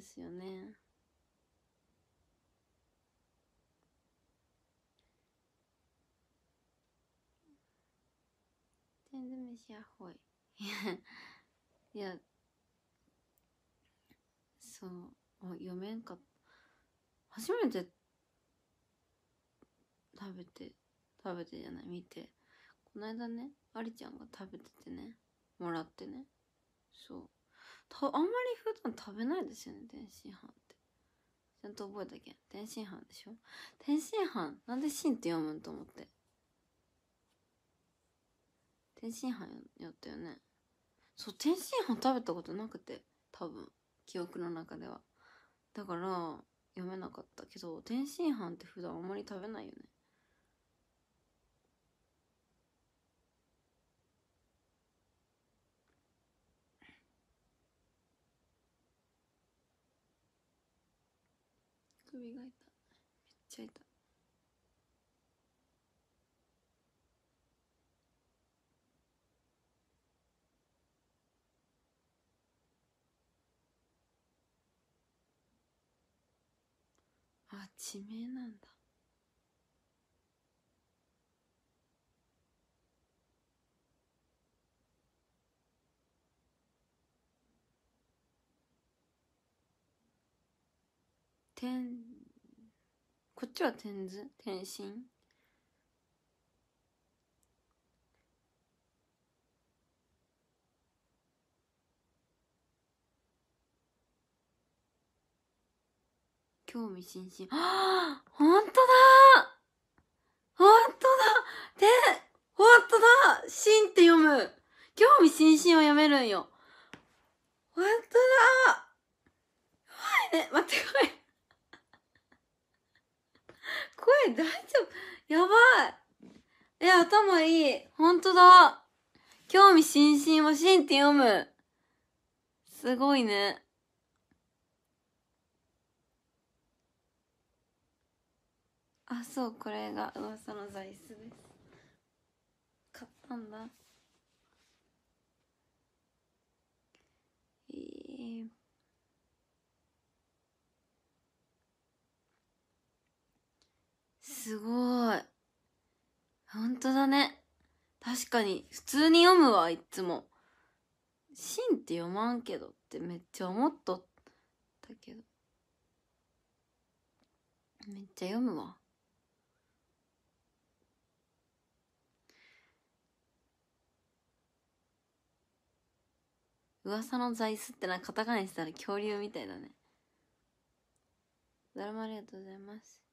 ですよね全然飯やほいいやそうあ読めんか初めて食べて食べてじゃない見てこの間ねありちゃんが食べててねもらってねそうたあんまり普段食べないですよね天津飯ってちゃんと覚えたけん天津飯でしょ天津飯なんで「しん」って読むんと思って天津飯やったよねそう天津飯食べたことなくて多分記憶の中ではだから読めなかったけど天津飯って普段あんまり食べないよね首が痛めっちゃ痛あ地名なんだ天こっちは天図天心興味津々。あ本当だ本当だて、本当だ新って読む興味津々を読めるんよ。本当だ怖いね、待って怖れ。声大丈夫やばいえ、頭いい。ほんとだ。興味津々をしんって読む。すごいね。あ、そう、これが噂の座椅子です。買ったんだ。えーすごい。ほんとだね。確かに、普通に読むわ、いっつも。シンって読まんけどってめっちゃ思っとったけど。めっちゃ読むわ。噂の座椅子ってなカタカナにしたら恐竜みたいだね。ドラマありがとうございます。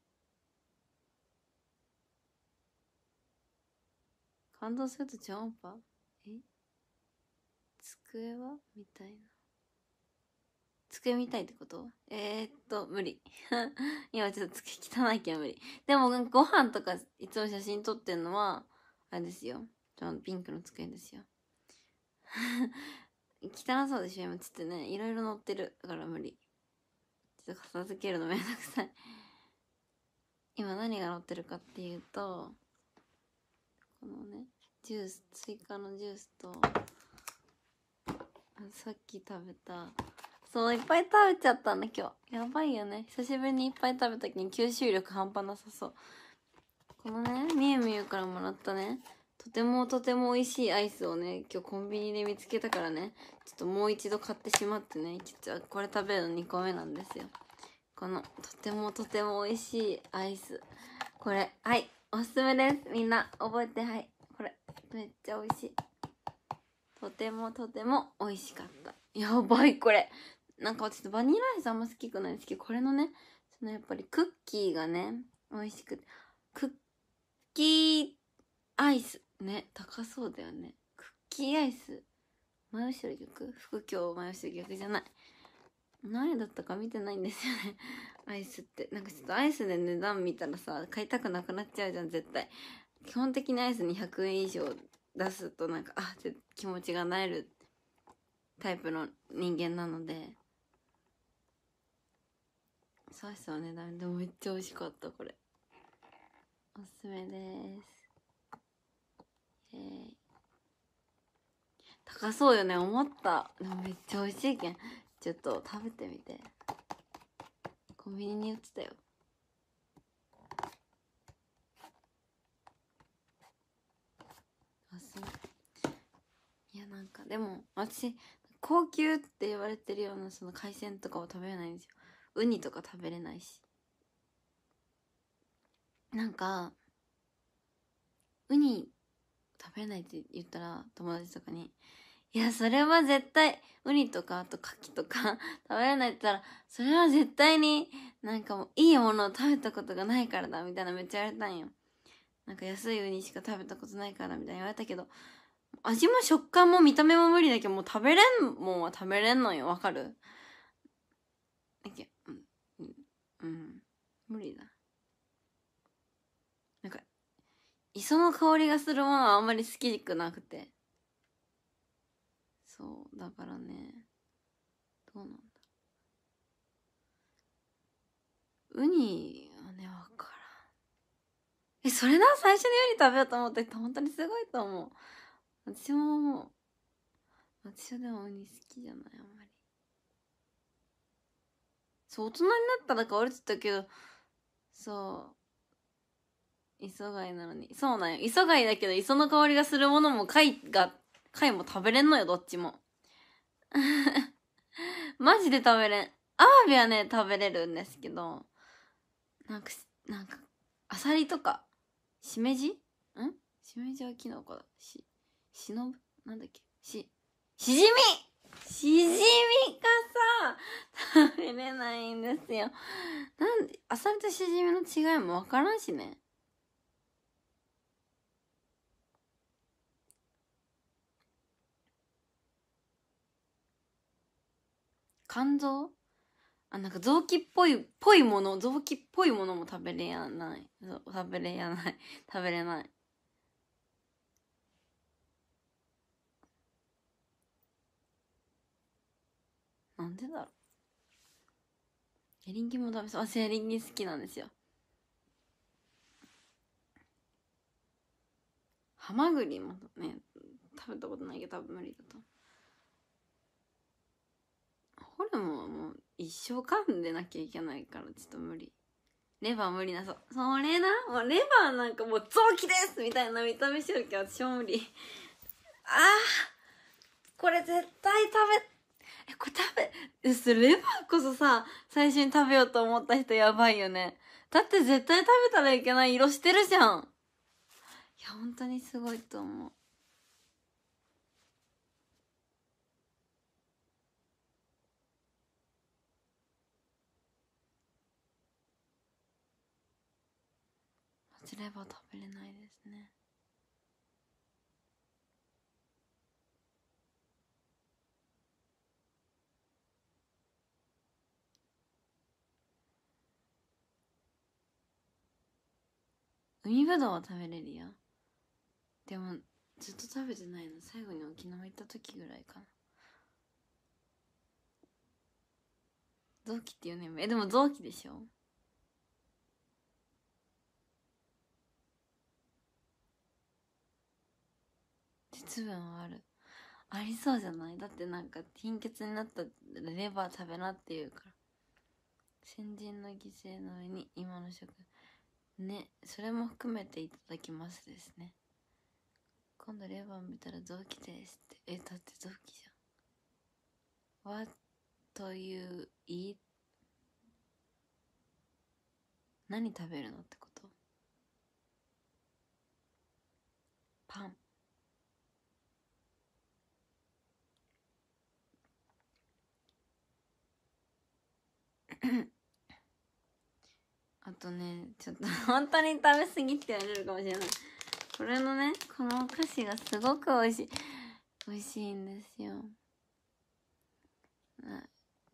感動すると超音波え机はみたいな。机みたいってことえー、っと、無理。今ちょっと机汚いけど無理。でも、ご飯とかいつも写真撮ってんのは、あれですよ。ちょピンクの机ですよ。汚そうでしょ今ちょっとね、いろいろ載ってる。だから無理。ちょっと片付けるのめんどくさい。今何が載ってるかっていうと、このねジュース追加のジュースとさっき食べたそういっぱい食べちゃったんだ今日やばいよね久しぶりにいっぱい食べた時に吸収力半端なさそうこのねみゆみゆからもらったねとてもとても美味しいアイスをね今日コンビニで見つけたからねちょっともう一度買ってしまってね実はこれ食べるの2個目なんですよこのとてもとても美味しいアイスこれはいおすすめですみんな覚えてはいこれめっちゃ美味しいとてもとても美味しかったやばいこれなんかちょっとバニラアイスあんま好きくないですけどこれのねそのやっぱりクッキーがね美味しくてクッキーアイスね高そうだよねクッキーアイスうしろ逆副教うしろ逆じゃない何だったか見てないんですよね アイスってなんかちょっとアイスで値段見たらさ買いたくなくなっちゃうじゃん絶対基本的にアイスに100円以上出すとなんかあって気持ちがなえるタイプの人間なのでそうですよねダメでもめっちゃ美味しかったこれおすすめですイー高そうよね思ったでもめっちゃ美味しいけんちょっと食べてみてコンビニに売ってたよあいやなんかでも私高級って言われてるようなその海鮮とかは食べれないんですよウニとか食べれないしなんかウニ食べれないって言ったら友達とかにいや、それは絶対、ウニとか、あと牡蠣とか 食べれないって言ったら、それは絶対に、なんかもう、いいものを食べたことがないからだ、みたいなめっちゃ言われたんよ。なんか安いウニしか食べたことないから、みたいな言われたけど、味も食感も見た目も無理だけど、もう食べれんもんは食べれんのよ、わかるんか、うん、うん、無理だ。なんか、磯の香りがするものはあんまり好きくなくて。そうだからねどうなんだウニはね分からんえそれな最初にウニ食べようと思った人本当にすごいと思う私もう私はでもウニ好きじゃないあんまりそう大人になったら変わるっったけどそう磯貝なのにそうなんよ磯貝だけど磯の香りがするものも貝が貝も食べれんのよ、どっちも。マジで食べれん。アワビはね、食べれるんですけど、なんか、なんか、アサリとか、しめじんしめじはキノコだ。し、しのぶなんだっけし、しじみしじみかさ、食べれないんですよ。なんで、アサリとしじみの違いもわからんしね。肝臓あなんか臓器っぽいぽいもの臓器っぽいものも食べれやない食べれやない食べれないなんでだろうエリンギも食べそう私エリンギ好きなんですよハマグリもね食べたことないけど多分無理だと思うホルモンはもう一生噛んでなきゃいけないからちょっと無理。レバー無理なそう。それな、もうレバーなんかもう臓器ですみたいな見た目しよるけど私も無理。あーこれ絶対食べ、え、これ食べ、レバーこそさ、最初に食べようと思った人やばいよね。だって絶対食べたらいけない色してるじゃん。いや、本当にすごいと思う。れば食べれないですね海ぶどうは食べれるよでもずっと食べてないの最後に沖縄行った時ぐらいかな臓器っていうねえでも臓器でしょ分はあるありそうじゃないだってなんか貧血になったらレバー食べなって言うから先人の犠牲の上に今の食ねそれも含めていただきますですね今度レバー見たら臓器ですってえだって臓器じゃんはというい何食べるのってことパンあとね、ちょっと 本当に食べ過ぎって言われるかもしれない。これのね、このお菓子がすごく美味しい。美味しいんですよ。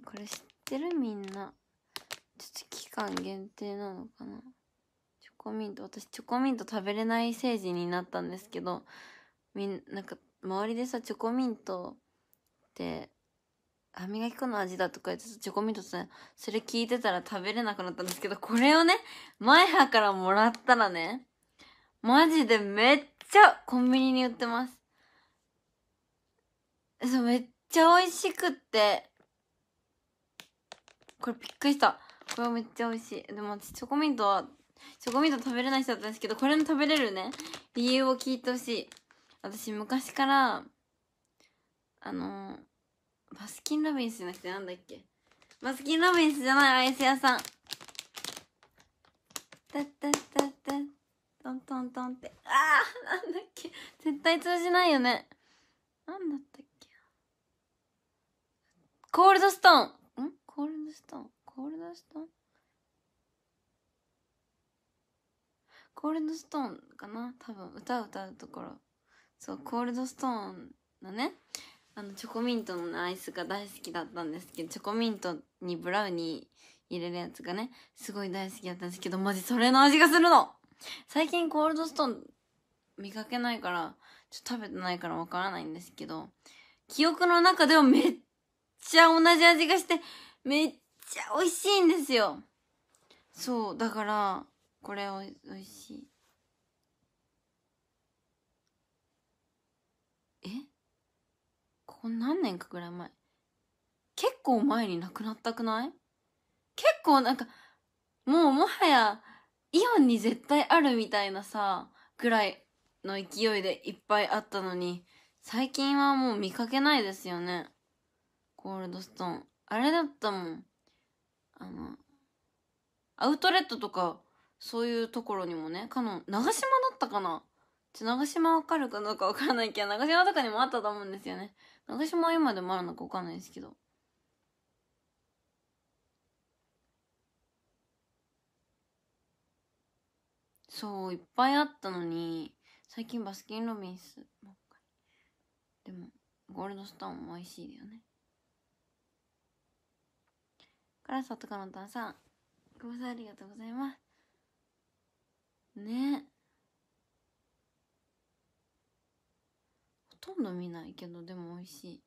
これ知ってるみんな。ちょっと期間限定なのかな。チョコミント、私チョコミント食べれない成人になったんですけど、みん、なんか、周りでさ、チョコミントって歯磨き粉の味だとか言ってチョコミントさん、それ聞いてたら食べれなくなったんですけど、これをね、マイハからもらったらね、マジでめっちゃコンビニに売ってます。そう、めっちゃ美味しくって、これびっくりした。これめっちゃ美味しい。でも私チョコミントは、チョコミント食べれない人だったんですけど、これの食べれるね、理由を聞いてほしい。私昔から、あのーバスキンラビンスじゃなくてなんだっけバスキンラビンスじゃないアイス屋さんタッタッタッタトントントンってああなんだっけ絶対通じないよねなんだったっけコールドストーンんコールドストーンコールドストーンコールドストーンかな多分歌を歌うところそうコールドストーンのねあのチョコミントのアイスが大好きだったんですけどチョコミントにブラウニー入れるやつがねすごい大好きだったんですけどマジそれの味がするの最近コールドストーン見かけないからちょっと食べてないからわからないんですけど記憶の中ではめっちゃ同じ味がしてめっちゃ美味しいんですよそうだからこれ美味しいこれ何年かぐらい前。結構前に亡くなったくない結構なんか、もうもはや、イオンに絶対あるみたいなさ、ぐらいの勢いでいっぱいあったのに、最近はもう見かけないですよね。ゴールドストーン。あれだったもん。あの、アウトレットとか、そういうところにもね、かの、長島だったかなちょ、長島わかるかどうかわからないけど、長島とかにもあったと思うんですよね。長島今でもあるのかわかんないですけど。そう、いっぱいあったのに、最近バスキンロビンスでも、ゴールドストーンも美味しいだよね。カラスとかのたんさん、ご無沙汰ありがとうございます。ねとんど見ないけどでも美味しい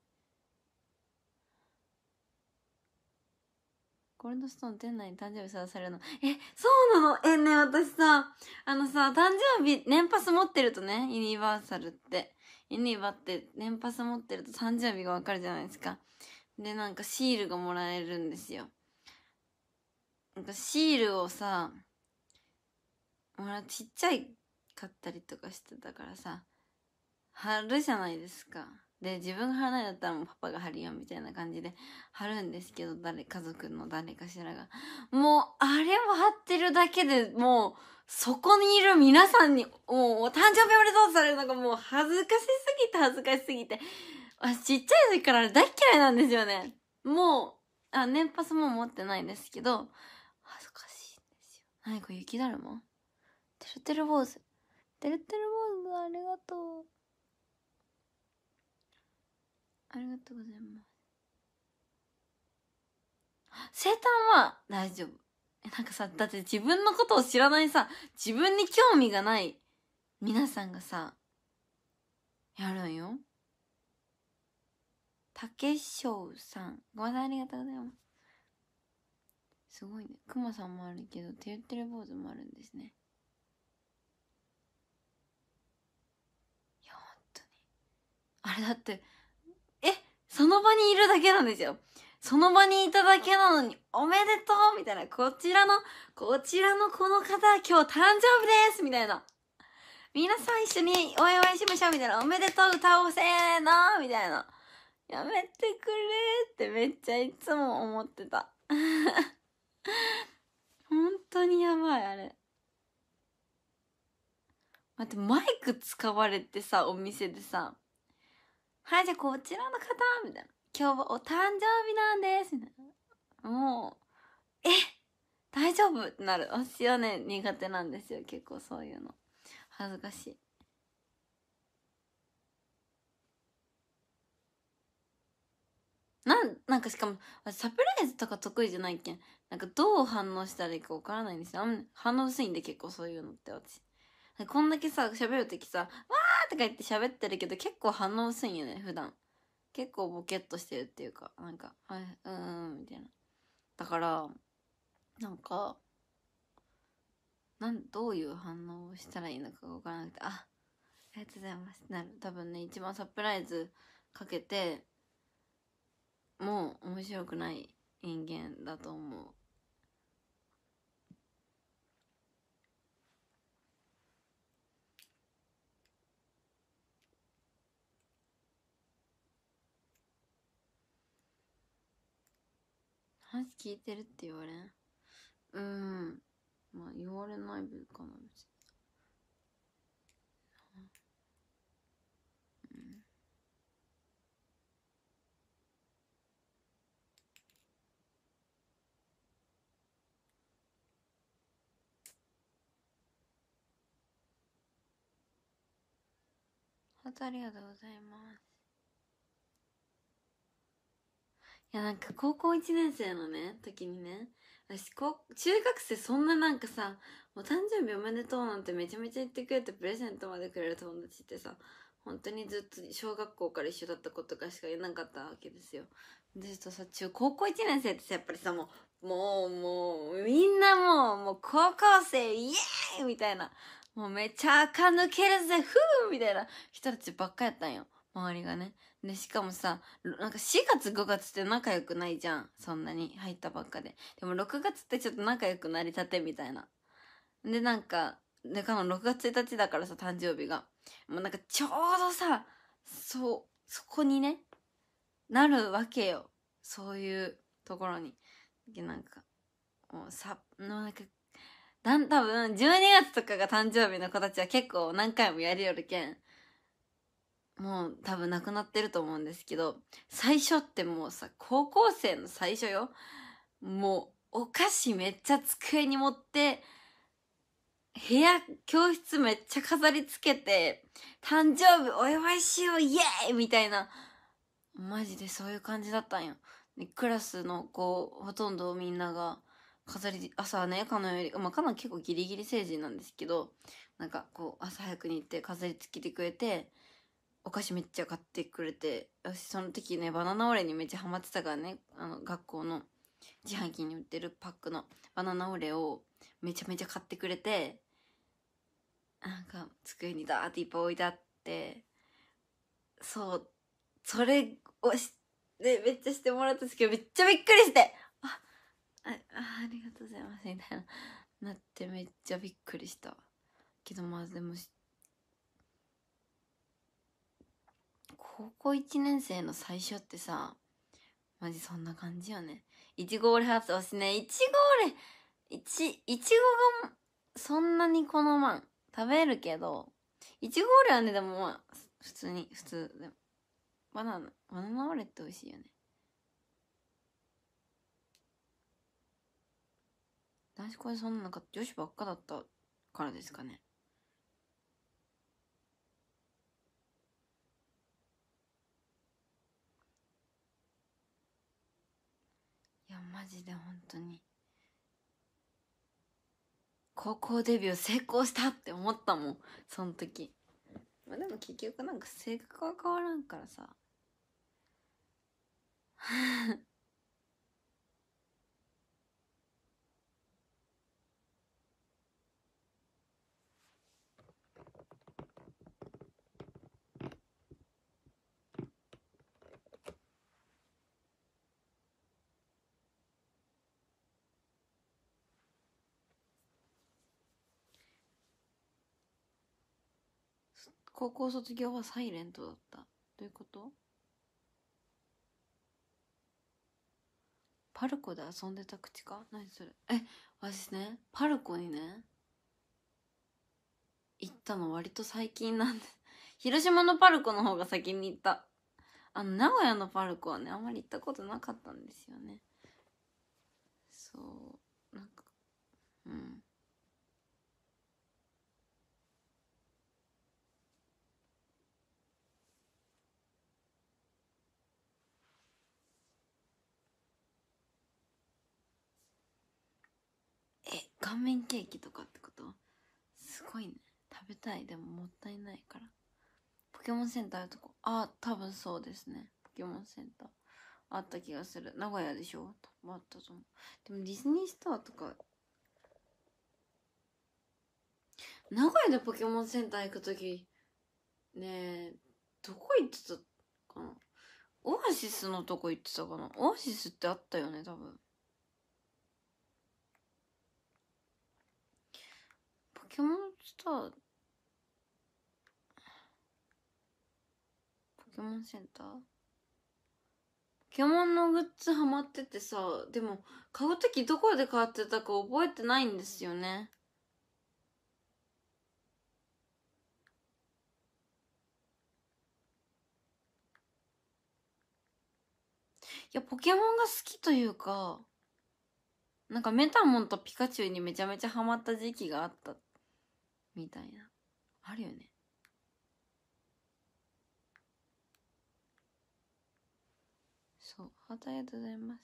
ゴールドストーン店内に誕生日さらされるのえそうなのえね私さあのさ誕生日年パス持ってるとねユニバーサルってユニバって年パス持ってると誕生日がわかるじゃないですかでなんかシールがもらえるんですよなんかシールをさもらちっちゃい買ったりとかしてたからさ貼るじゃないですか。で、自分が貼らないだったらもうパパが貼るよみたいな感じで貼るんですけど、誰、家族の誰かしらが。もう、あれを貼ってるだけでもう、そこにいる皆さんに、もう、お誕生日おめでとうされるのがもう恥ずかしすぎて恥ずかしすぎて。私ちっちゃい時からあれ大嫌いなんですよね。もう、あ、年パスも持ってないですけど、恥ずかしいんですよ。何これ雪だるまてるてる坊主。てるてる坊主ありがとう。ありがとうございます生誕は大丈夫なんかさだって自分のことを知らないさ自分に興味がない皆さんがさやるんよたけしょうさんごめんなさいありがとうございますすごいねくまさんもあるけどてるてる坊主もあるんですねあれだってその場にいるだけなんですよ。その場にいただけなのに、おめでとうみたいな、こちらの、こちらのこの方、今日誕生日ですみたいな。皆さん一緒にお祝いしましょうみたいな、おめでとう歌おうせーのみたいな。やめてくれってめっちゃいつも思ってた。本当にやばい、あれ。待って、マイク使われてさ、お店でさ、はい、じゃあこちらの方みたいな。今日はお誕生日なんですみたいな。もう、え大丈夫ってなる。私はね、苦手なんですよ。結構そういうの。恥ずかしい。なん、なんかしかも、サプライズとか得意じゃないけん。なんかどう反応したらいいかわからないんですよ。反応薄いんで結構そういうのって私。こんだけさ、喋るときさ、わーとか言って喋ってるけど、結構反応薄いんよね、普段。結構ボケっとしてるっていうか、なんか、はい、うーん、みたいな。だから、なんか、なん、どういう反応をしたらいいのかわからなくて、あ、ありがとうございます。なる。多分ね、一番サプライズかけて、もう面白くない人間だと思う。話聞いてるって言われんうんまあ言われない分かな別にお二人ありがとうございます。やなんか高校1年生のね時にね私中学生そんななんかさお誕生日おめでとうなんてめちゃめちゃ言ってくれてプレゼントまでくれる友達ってさ本当にずっと小学校から一緒だった子とかしかいなかったわけですよでとさ中高校1年生ってさやっぱりさもうもうもうみんなもうもう高校生イエーイみたいなもうめちゃ垢抜けるぜふーみたいな人たちばっかやったんよ周りがねで、しかもさ、なんか4月5月って仲良くないじゃん。そんなに入ったばっかで。でも6月ってちょっと仲良くなりたてみたいな。で、なんか、で、かの6月1日だからさ、誕生日が。もうなんかちょうどさ、そう、そこにね、なるわけよ。そういうところに。で、なんか、もうさ、のなんか、だん、多分、12月とかが誕生日の子たちは結構何回もやりよるけん。もう多分なくなってると思うんですけど、最初ってもうさ、高校生の最初よ。もう、お菓子めっちゃ机に持って、部屋、教室めっちゃ飾り付けて、誕生日お祝いしよう、イエーイみたいな、マジでそういう感じだったんよ。でクラスの子、ほとんどみんなが、飾り、朝はね、かのより、まあ、かの結構ギリギリ成人なんですけど、なんかこう、朝早くに行って飾り付けてくれて、お菓子めっちゃ買ってくれて、私その時ね、バナナオレにめっちゃハマってたからね、あの、学校の自販機に売ってるパックのバナナオレをめちゃめちゃ買ってくれて、なんか机にダーッていっぱい置いてあって、そう、それをし、で、めっちゃしてもらったんですけど、めっちゃびっくりしてあ、あ、ありがとうございます、みたいな。なってめっちゃびっくりした。けどまあでも高校1年生の最初ってさ、マジそんな感じよね。いちご俺発はしね、いちご俺、いち、いちごが、そんなに好まん。食べるけど、いちご俺はね、でもまあ、普通に、普通。でもバナナ、バナナレって美味しいよね。男子校でそんななんか女子ばっかだったからですかね。マジで本当に高校デビュー成功したって思ったもんその時まあでも結局なんか性格は変わらんからさ高校卒業はサイレントだった。どういうことパルコで遊んでた口か何それえ、私ね、パルコにね、行ったの割と最近なんで。広島のパルコの方が先に行った。あの、名古屋のパルコはね、あんまり行ったことなかったんですよね。そう、なんか、うん。顔面ケーキとかってことすごいね食べたいでももったいないからポケモンセンターあるとこあ多分そうですねポケモンセンターあった気がする名古屋でしょあったと思うでもディズニーストアとか名古屋でポケモンセンター行く時ねえどこ行ってたかなオアシスのとこ行ってたかなオアシスってあったよね多分ポケモンスター、ポケモンセンターポケモンのグッズハマっててさ、でも買う時どこで買ってたか覚えてないんですよね。いや、ポケモンが好きというか、なんかメタモンとピカチュウにめちゃめちゃハマった時期があったみたいなあるよねそうハートありがとうございます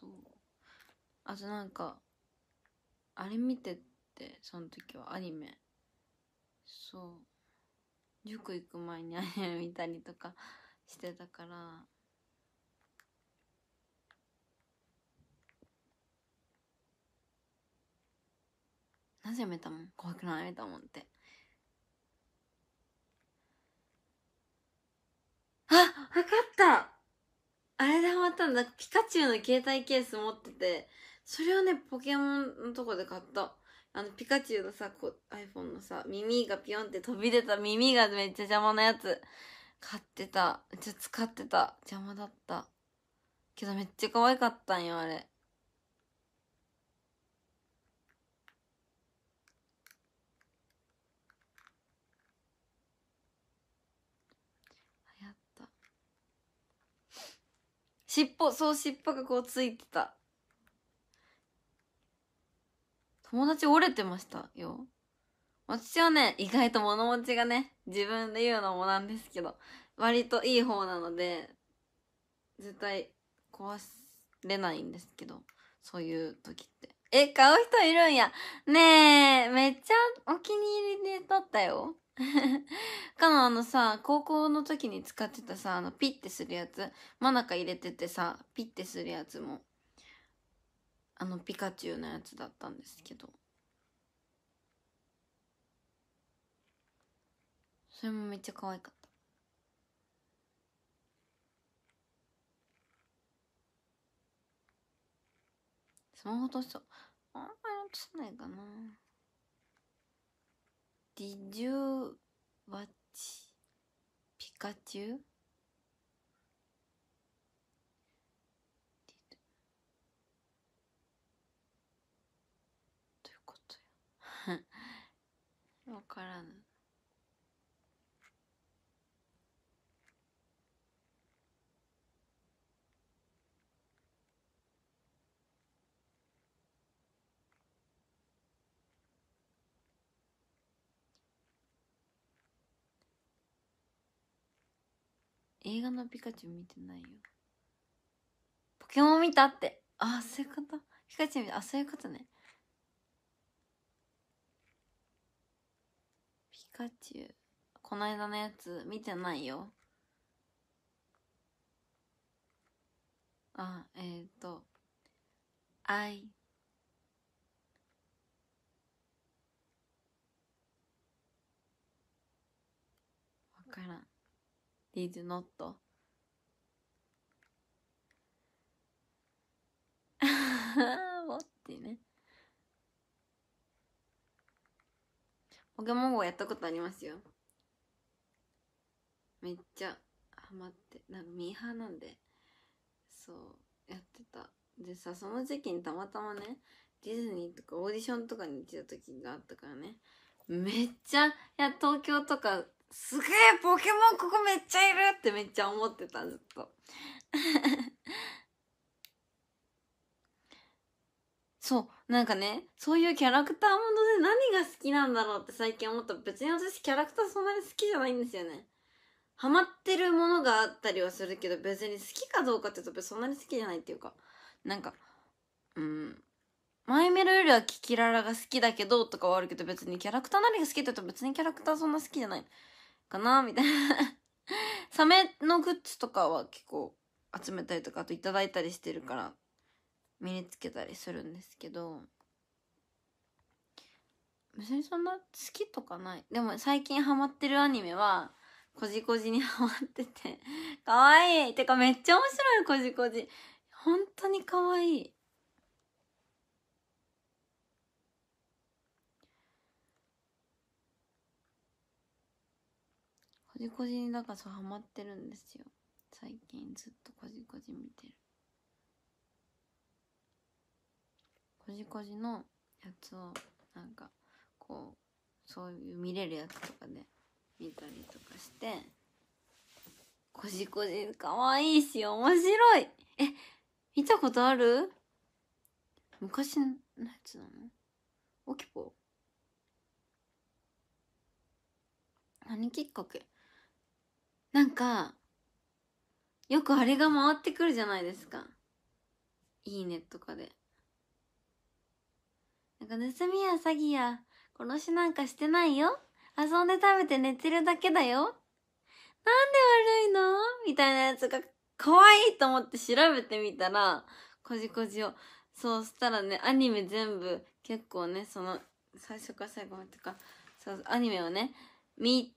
そうあとなんかあれ見てってその時はアニメそう塾行く前にアニメ見たりとかしてたからじやめたもん怖くないもんってあわかったあれでハマったんだピカチュウの携帯ケース持っててそれをねポケモンのとこで買ったあのピカチュウのさこ iPhone のさ耳がピヨンって飛び出た耳がめっちゃ邪魔なやつ買ってためっちゃ使ってた邪魔だったけどめっちゃ可愛かったんよあれ尻尾、そう尻尾がこうついてた。友達折れてましたよ。私はね、意外と物持ちがね、自分で言うのもなんですけど、割といい方なので、絶対壊れないんですけど、そういう時って。え、買う人いるんや。ねえ、めっちゃお気に入りで撮ったよ。かのあのさ、高校の時に使ってたさ、あのピッてするやつ、真中入れててさ、ピッてするやつも、あのピカチュウのやつだったんですけど。それもめっちゃ可愛かった。スマホ落としそう。あんまり落とさないかな。Did you watch Pikachu? Did... どういうことやわからぬ。映画のピカチュウ見てないよポケモン見たってあそういうことピカチュウ見たあそういうことねピカチュウこの間のやつ見てないよあえっ、ー、と「I」わからん is not 持ってねポケモン GO やったことありますよめっちゃハマってなんかミーハーなんでそうやってたでさその時期にたまたまねディズニーとかオーディションとかに行ってた時があったからねめっちゃいや東京とかすげえポケモンここめっちゃいるってめっちゃ思ってたずっと そうなんかねそういうキャラクターもので何が好きなんだろうって最近思った別に私キャラクターそんなに好きじゃないんですよねハマってるものがあったりはするけど別に好きかどうかって言うとそんなに好きじゃないっていうかなんかうんマイメロよりはキキララが好きだけどとかはあるけど別にキャラクター何が好きって言うと別にキャラクターそんな好きじゃないかなみたいな サメのグッズとかは結構集めたりとか、あといただいたりしてるから、身につけたりするんですけど、別にそんな好きとかない。でも最近ハマってるアニメは、こじこじにハマっててかわいいてかめっちゃ面白い、こじこじ。本当にかわいい。こじこじにだからそうハマってるんですよ最近ずっとこじこじ見てるこじこじのやつをなんかこうそういう見れるやつとかで見たりとかしてこじこじかわいいし面白いえ見たことある昔のやつなのオキポ何きっかけなんか、よくあれが回ってくるじゃないですか。いいねとかで。なんか盗みや詐欺や殺しなんかしてないよ。遊んで食べて寝てるだけだよ。なんで悪いのみたいなやつが可愛いと思って調べてみたら、こじこじを。そうしたらね、アニメ全部結構ね、その、最初から最後までとか、そう、アニメをね、見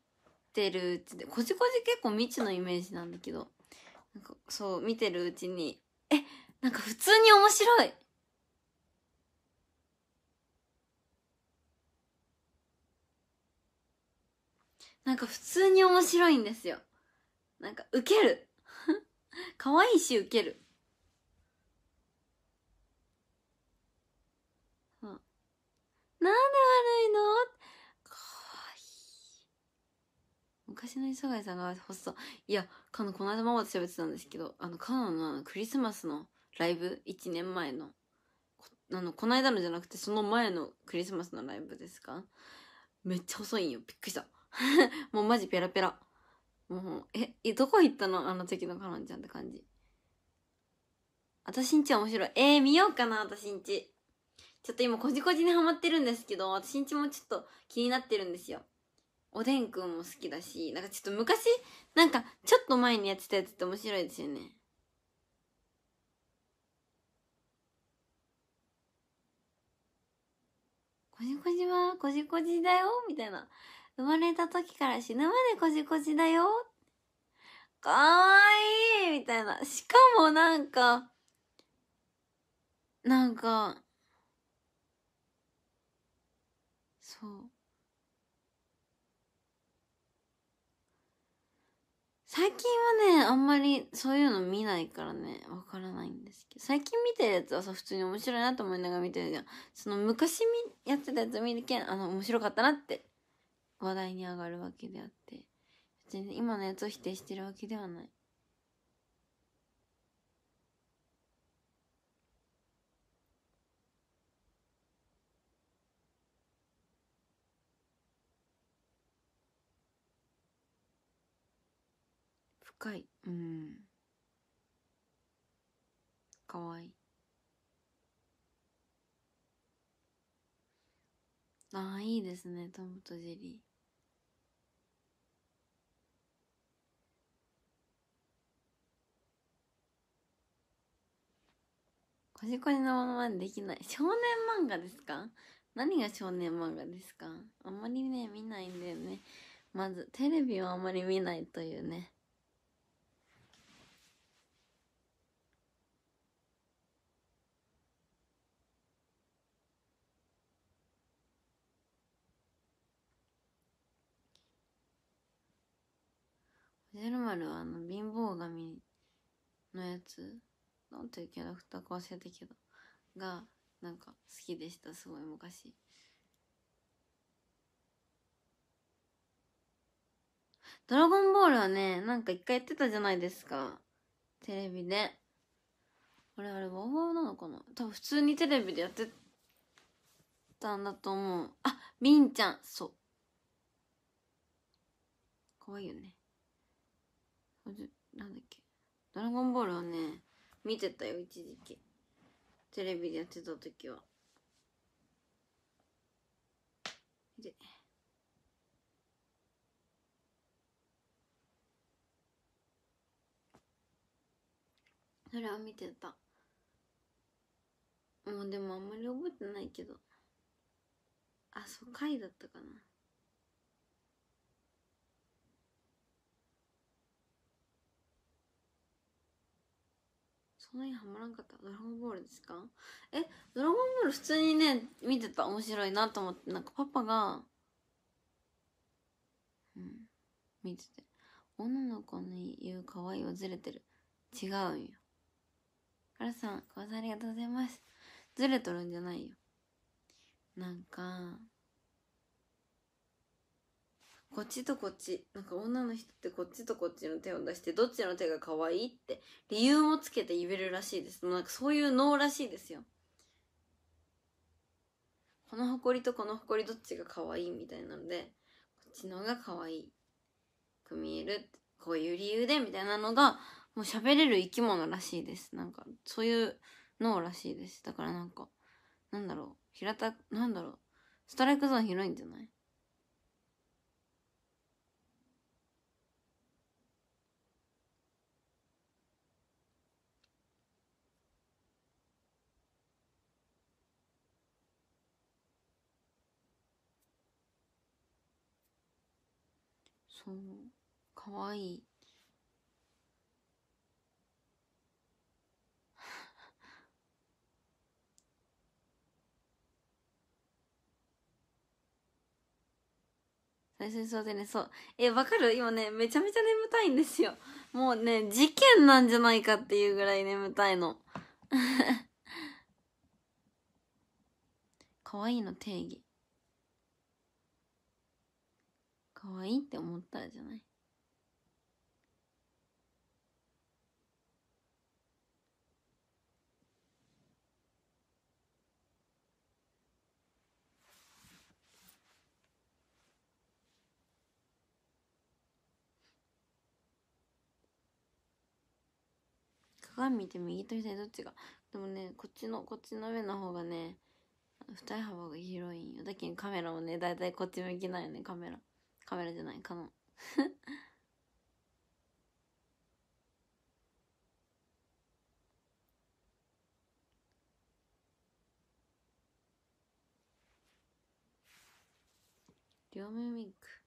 てるうちで、こじこじ結構未知のイメージなんだけど、なんかそう、見てるうちに、え、なんか普通に面白いなんか普通に面白いんですよ。なんかウケる。可愛いしウケる。なんで悪いの昔の磯貝さんがホスト、いや、かの、この間ママと喋ってたんですけど、あの、かののクリスマスのライブ、1年前の、あの、この間のじゃなくて、その前のクリスマスのライブですかめっちゃ細いんよ。びっくりした。もうマジペラペラ。もう、え、どこ行ったのあの時のかのんちゃんって感じ。あたしんち面白い。えー、見ようかな、あたしんち。ちょっと今、こじこじにハマってるんですけど、私んちもちょっと気になってるんですよ。おでんくんも好きだし、なんかちょっと昔、なんかちょっと前にやってたやつって面白いですよね。こじこじは、こじこじだよみたいな。生まれた時から死ぬまでこじこじだよかわいいみたいな。しかもなんか、なんか、そう。最近はね、あんまりそういうの見ないからね、わからないんですけど。最近見てるやつはさ、普通に面白いなと思いながら見てるじゃん。その昔やってたやつ見るけん、あの、面白かったなって話題に上がるわけであって。別に今のやつを否定してるわけではない。かい。うん。かわいい。ああ、いいですね、トムとジェリー。こじこじのままできない。少年漫画ですか何が少年漫画ですかあんまりね、見ないんだよね。まず、テレビをあんまり見ないというね。ゼルマルはあの貧乏神のやつなんていうキャラクターか忘れたけどがなんか好きでしたすごい昔ドラゴンボールはねなんか一回やってたじゃないですかテレビであれあれワンワンなのかな多分普通にテレビでやってたんだと思うあっみんちゃんそう怖いよね何なんだっけドラゴンボールをね見てたよ一時期テレビでやってた時はでそれは見てたもうでもあんまり覚えてないけどあそう回だったかなそんなにハマらんかったドラゴンボールですかえドラゴンボール普通にね見てた面白いなと思ってなんかパパがうん見てて女の子の言う可愛いはずれてる違うんよカラさん小技ありがとうございますずれとるんじゃないよなんかこっちとこっちなんか女の人ってこっちとこっちの手を出してどっちの手が可愛いって理由もつけて言えるらしいですなんかそういう脳らしいですよこの埃とこの埃どっちが可愛いみたいなのでこっちの方が可愛く見えるこういう理由でみたいなのがもう喋れる生き物らしいですなんかそういう脳らしいですだからなんかなんだろう平たなんだろうストライクゾーン広いんじゃないそう、可愛いい。最初にでね、そう。え、わかる今ね、めちゃめちゃ眠たいんですよ。もうね、事件なんじゃないかっていうぐらい眠たいの。可愛いの定義。可愛いって思ったじゃない鏡見て右と左どっちがでもねこっちのこっちの上の方がね二重幅が広いんよだけにカメラもねだいたいこっち向きないよねカメラカメラじゃない、カノン。両面ウィンク。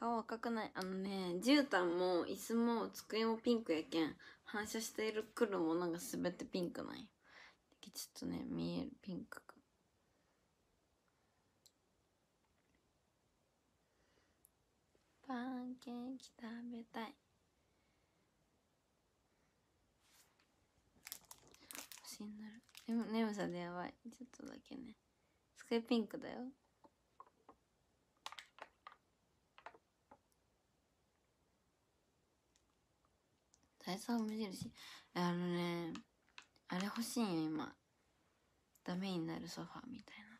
顔赤くないあのね絨毯も椅子も机もピンクやけん反射している黒もなんか全てピンクないちょっとね見えるピンクかパンケーキ食べたいいになるむさでやばいちょっとだけね机ピンクだよ体操無印。あのね、あれ欲しいよ、今。ダメになるソファーみたいな。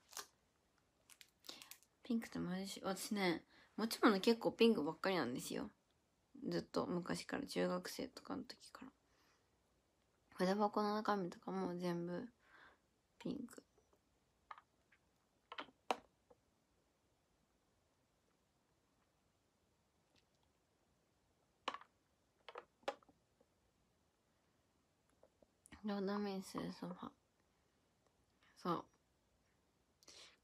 ピンクと無印。私ね、持ち物結構ピンクばっかりなんですよ。ずっと昔から、中学生とかの時から。筆箱の中身とかも全部ピンク。ラメンすそば。そう。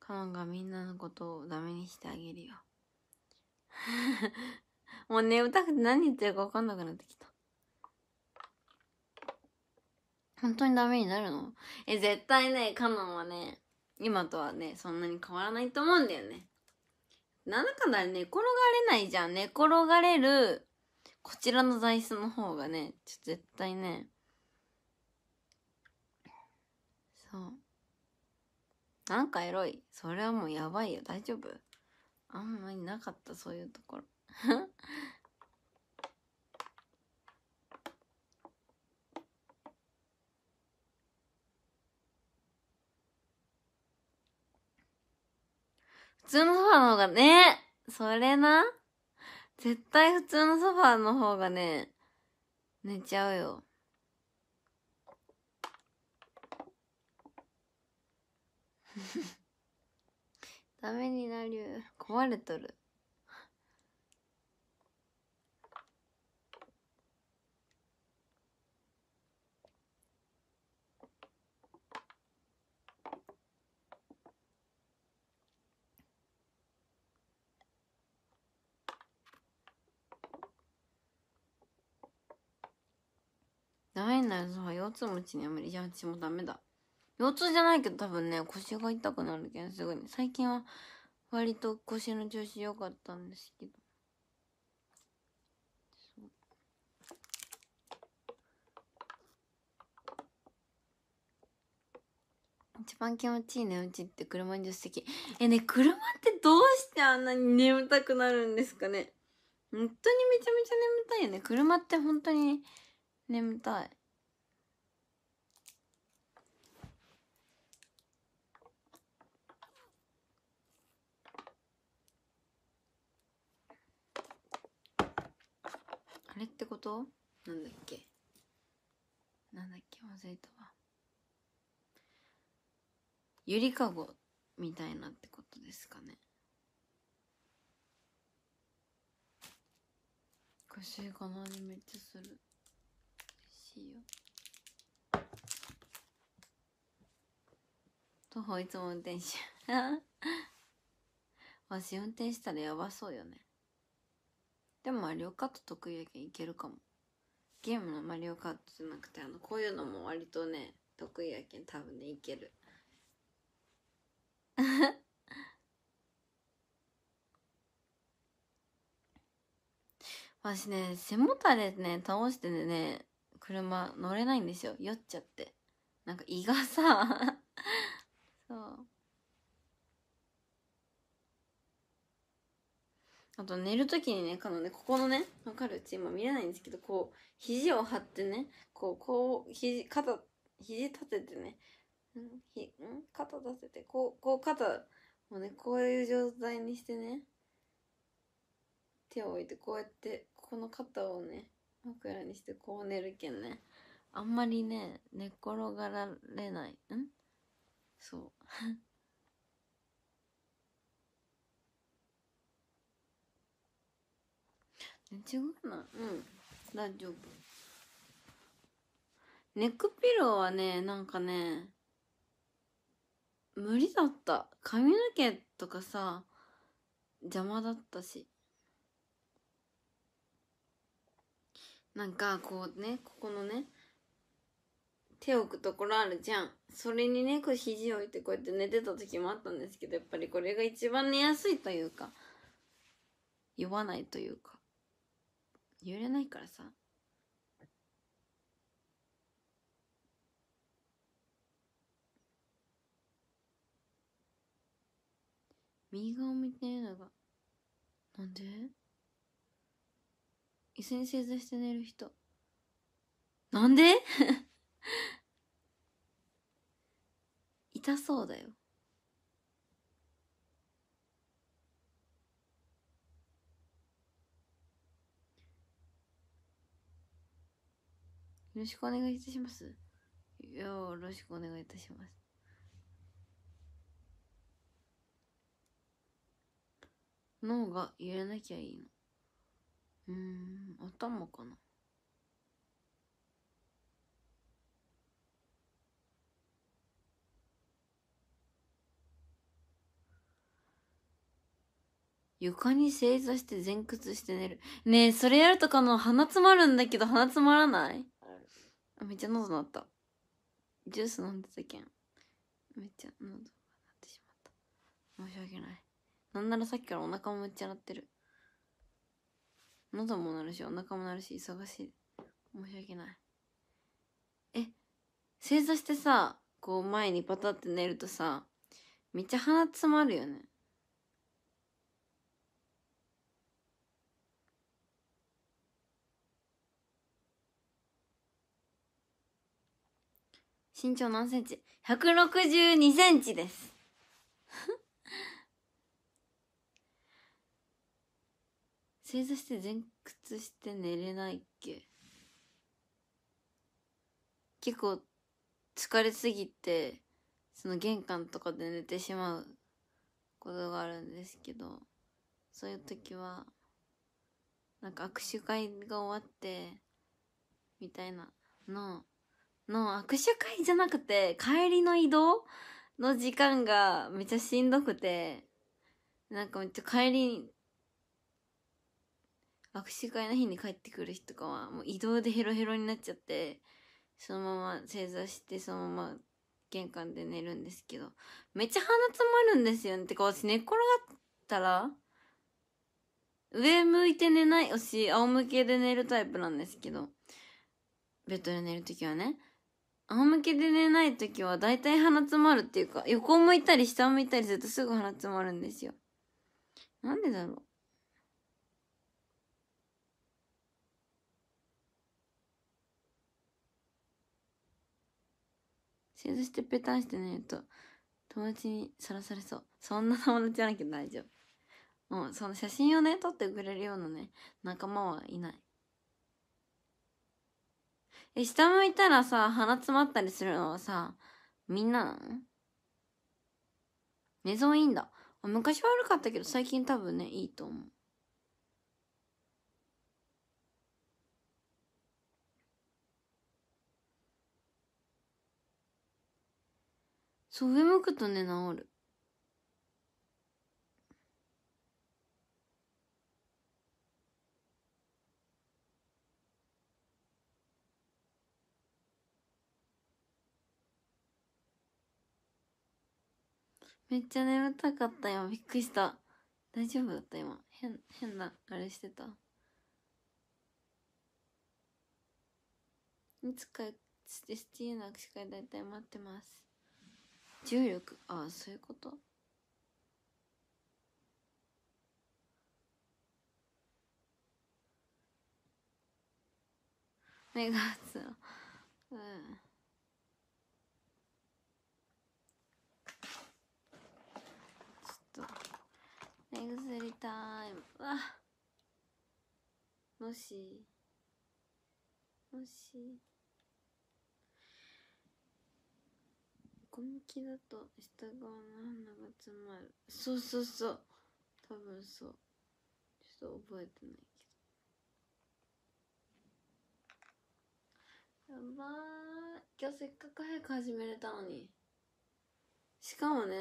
カノンがみんなのことをダメにしてあげるよ。もう眠たくて何言ってるか分かんなくなってきた。本当にダメになるのえ、絶対ね、カノンはね、今とはね、そんなに変わらないと思うんだよね。なんだかんだ寝転がれないじゃん。寝転がれる、こちらの座椅子の方がね、ちょ絶対ね、そうなんかエロいそれはもうやばいよ大丈夫あんまりなかったそういうところ 普通のソファーの方がね、それな。絶対普通のソファーの方がね、寝ちゃうよ。ダメになる壊れとるダメになるぞ腰痛持ちには無理じゃあ私もダメだ腰痛じゃないけど多分ね、腰が痛くなるけどすごい、ね。最近は割と腰の調子良かったんですけど。一番気持ちいいね、うちって車に助手席。え、ね、車ってどうしてあんなに眠たくなるんですかね。本当にめちゃめちゃ眠たいよね。車って本当に眠たい。ことなんだっけなんだっけ忘れたわゆりかごみたいなってことですかねおかしいかなにめっちゃする美しいよ徒歩いつも運転し わし運転したらやばそうよねでもマリオカート得意やけんいけるかも。ゲームのマリオカートじゃなくて、あの、こういうのも割とね、得意やけん多分ね、いける。私ね、背もたれね、倒してね、車乗れないんですよ。酔っちゃって。なんか胃がさ あと寝るときにね、かのね、ここのね、わかるうち今見れないんですけど、こう、肘を張ってね、こう、こう、肘、肩、肘立ててね、ひん肩立てて、こう、こう肩をね、こういう状態にしてね、手を置いて、こうやって、この肩をね、枕にして、こう寝るけんね。あんまりね、寝っ転がられない。んそう。違うなうん大丈夫ネックピローはねなんかね無理だった髪の毛とかさ邪魔だったしなんかこうねここのね手を置くところあるじゃんそれにねこう肘を置いてこうやって寝てた時もあったんですけどやっぱりこれが一番寝やすいというか酔わないというか揺れないからさ右側見てるのがなんで椅子に正座して寝る人なんで 痛そうだよろしくお願いいたします。よろしくお願いいたします。脳が揺れなきゃいいの。うん、頭かな。床に正座して前屈して寝る。ねえ、それやるとかの鼻詰まるんだけど鼻詰まらないめっちゃ喉鳴ったジュース飲んでたけんめっちゃ喉が鳴ってしまった申し訳ないなんならさっきからお腹もめっちゃ鳴ってる喉も鳴るしお腹も鳴るし忙しい申し訳ないえ正座してさこう前にパタって寝るとさめっちゃ鼻詰まるよね身長何センチ ?162 センチです。正座して前屈して寝れないっけ結構疲れすぎて、その玄関とかで寝てしまうことがあるんですけど、そういう時は、なんか握手会が終わって、みたいなのをの握手会じゃなくて、帰りの移動の時間がめっちゃしんどくて、なんかめっちゃ帰り、握手会の日に帰ってくる日とかは、もう移動でヘロヘロになっちゃって、そのまま正座して、そのまま玄関で寝るんですけど、めっちゃ鼻詰まるんですよね。てか私寝っ転がったら、上向いて寝ないし、仰向けで寝るタイプなんですけど、ベッドで寝るときはね。仰向けで寝ない時は大体鼻詰まるっていうか、横向いたり下向いたりするとすぐ鼻詰まるんですよ。なんでだろう正座してペタンして寝ると友達にさらされそう。そんな友達じゃなきゃ大丈夫。もうその写真をね、撮ってくれるようなね、仲間はいない。え、下向いたらさ、鼻詰まったりするのはさ、みんなの寝相いいんだ。昔悪かったけど、最近多分ね、いいと思う。そう、上向くとね、治る。めっちゃ眠たかったよ。びっくりした。大丈夫だった今。変、変な、あれしてた。いつか、スティーの握手会大体待ってます。重力ああ、そういうこと目が熱うん。目薬タイムわもしもし小向きだと下側の鼻が詰まるそうそうそう多分そうちょっと覚えてないけどやばー今日せっかく早く始めれたのにしかもね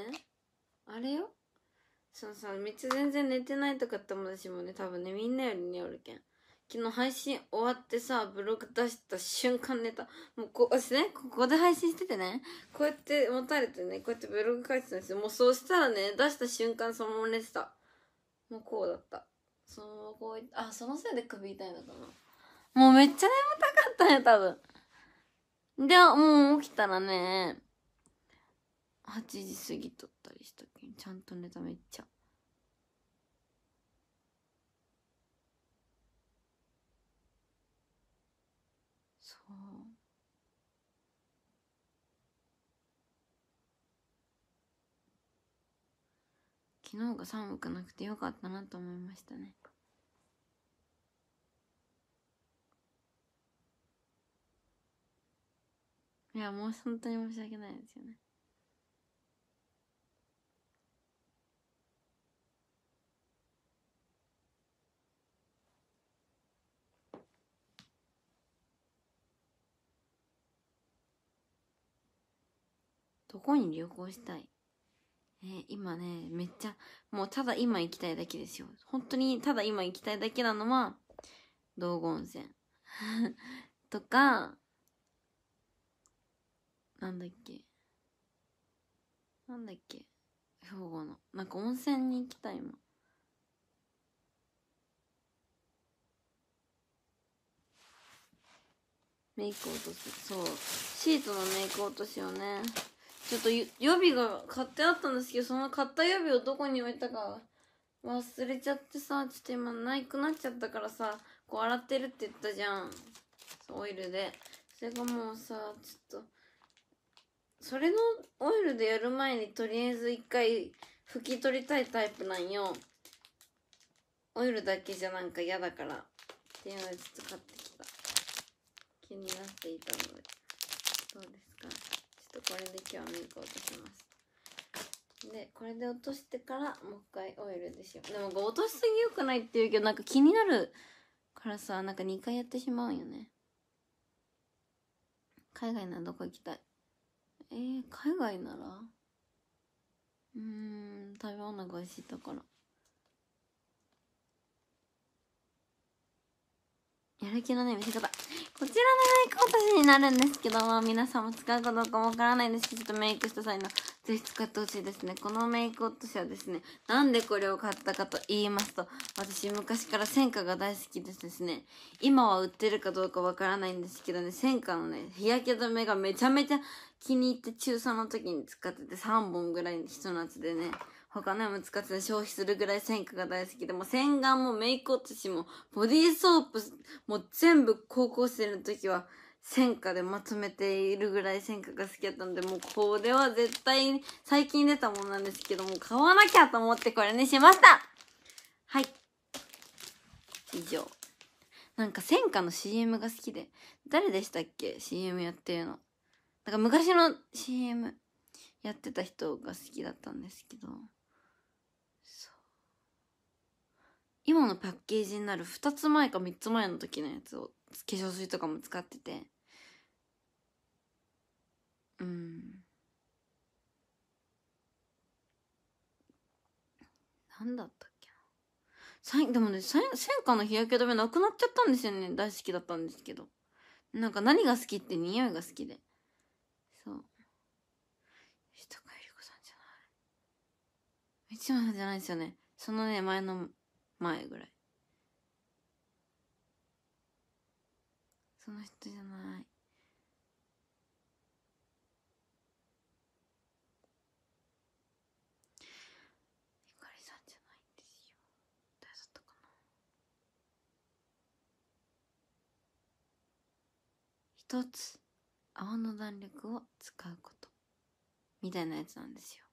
あれよそうそうちつ全然寝てないとかって友達もね多分ねみんなより寝よるけん昨日配信終わってさブログ出した瞬間寝たもうこう、私ねここで配信しててねこうやって持たれてねこうやってブログ書いてたんですよもうそうしたらね出した瞬間そのまま寝てたもうこうだったそのままこうあそのせいで首痛いのかなもうめっちゃ眠たかったね多分でもう起きたらね8時過ぎとったりしたけんちゃんと寝ためっちゃそう昨日が寒くなくてよかったなと思いましたねいやもう本当に申し訳ないですよねこに旅行したい。ね、今ね、めっちゃ、もうただ今行きたいだけですよ。本当にただ今行きたいだけなのは、道後温泉。とか、なんだっけ。なんだっけ。兵庫の。なんか温泉に行きたい今。メイク落とす。そう。シートのメイク落としをね。ちょっと予備が買ってあったんですけど、その買った予備をどこに置いたか忘れちゃってさ、ちょっと今ないくなっちゃったからさ、こう洗ってるって言ったじゃん。オイルで。それがもうさ、ちょっと、それのオイルでやる前にとりあえず一回拭き取りたいタイプなんよ。オイルだけじゃなんか嫌だから。っていうのでちょっと買ってきた。気になっていたので。とこれで今日はメイク落としますでこれで落としてからもう一回オイルでしようでも落としすぎよくないって言うけどなんか気になるからさなんか2回やってしまうんよね海外ならどこ行きたいえー、海外ならうーん食べ物が美味しいところやる気のね、見せ方こちらのメイク落としになるんですけども皆さんも使うかどうかもわからないんですけどちょっとメイクした際のぜひ使ってほしいですねこのメイク落としはですねなんでこれを買ったかと言いますと私昔から戦火が大好きでですね今は売ってるかどうかわからないんですけどね戦火のね日焼け止めがめちゃめちゃ気に入って中3の時に使ってて3本ぐらいの一夏でね他のも使って消費するぐらい戦火が大好きで、も洗顔もメイク落としもボディーソープも全部高校生の時は戦火でまとめているぐらい戦火が好きだったんで、もうこれは絶対最近出たものなんですけども、買わなきゃと思ってこれにしましたはい。以上。なんか戦火の CM が好きで、誰でしたっけ ?CM やってるの。なんか昔の CM やってた人が好きだったんですけど。今のパッケージになる2つ前か3つ前の時のやつを化粧水とかも使っててうん何だったっけなでもね戦火の日焼け止めなくなっちゃったんですよね大好きだったんですけどなんか何が好きって匂いが好きでそう一高由里子さんじゃない一んじゃないですよねそのね前の前ぐらいその人じゃない一つ泡の弾力を使うことみたいなやつなんですよ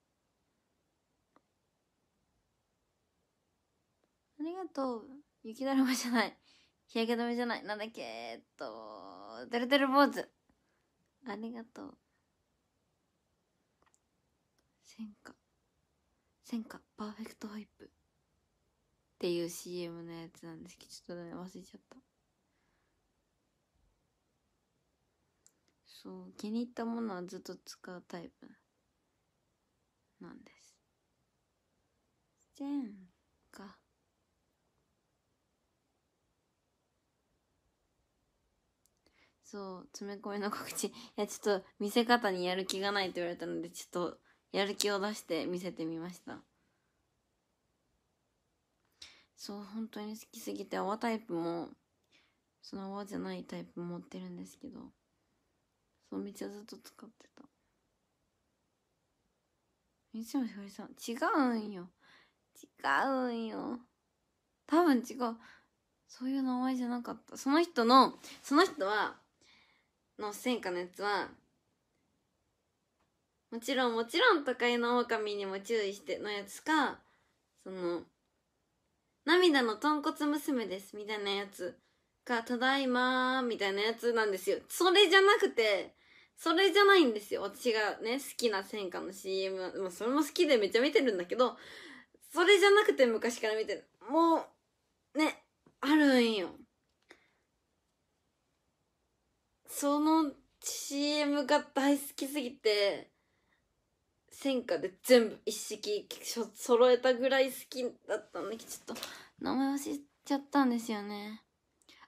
ありがとう。雪だるまじゃない。日焼け止めじゃない。なんだっけえっと、てるてる坊主。ありがとう。戦火。戦火、パーフェクトホイップ。っていう CM のやつなんですけど、ちょっとね、忘れちゃった。そう、気に入ったものはずっと使うタイプなんです。んか。そう、詰め込みの告知。いや、ちょっと見せ方にやる気がないって言われたので、ちょっとやる気を出して見せてみました。そう、本当に好きすぎて、泡タイプも、その泡じゃないタイプ持ってるんですけど、そう、めっちゃずっと使ってた。水野ひかりさん、違うんよ。違うんよ。多分違う。そういう名前じゃなかった。その人の、その人は、の戦火のやつはもちろんもちろん都会の狼にも注意してのやつかその涙の豚骨娘ですみたいなやつかただいまみたいなやつなんですよそれじゃなくてそれじゃないんですよ私がね好きな戦火の CM もそれも好きでめっちゃ見てるんだけどそれじゃなくて昔から見てるもうねあるんよその CM が大好きすぎて戦果で全部一式揃えたぐらい好きだったんだけどちょっと名前忘れちゃったんですよね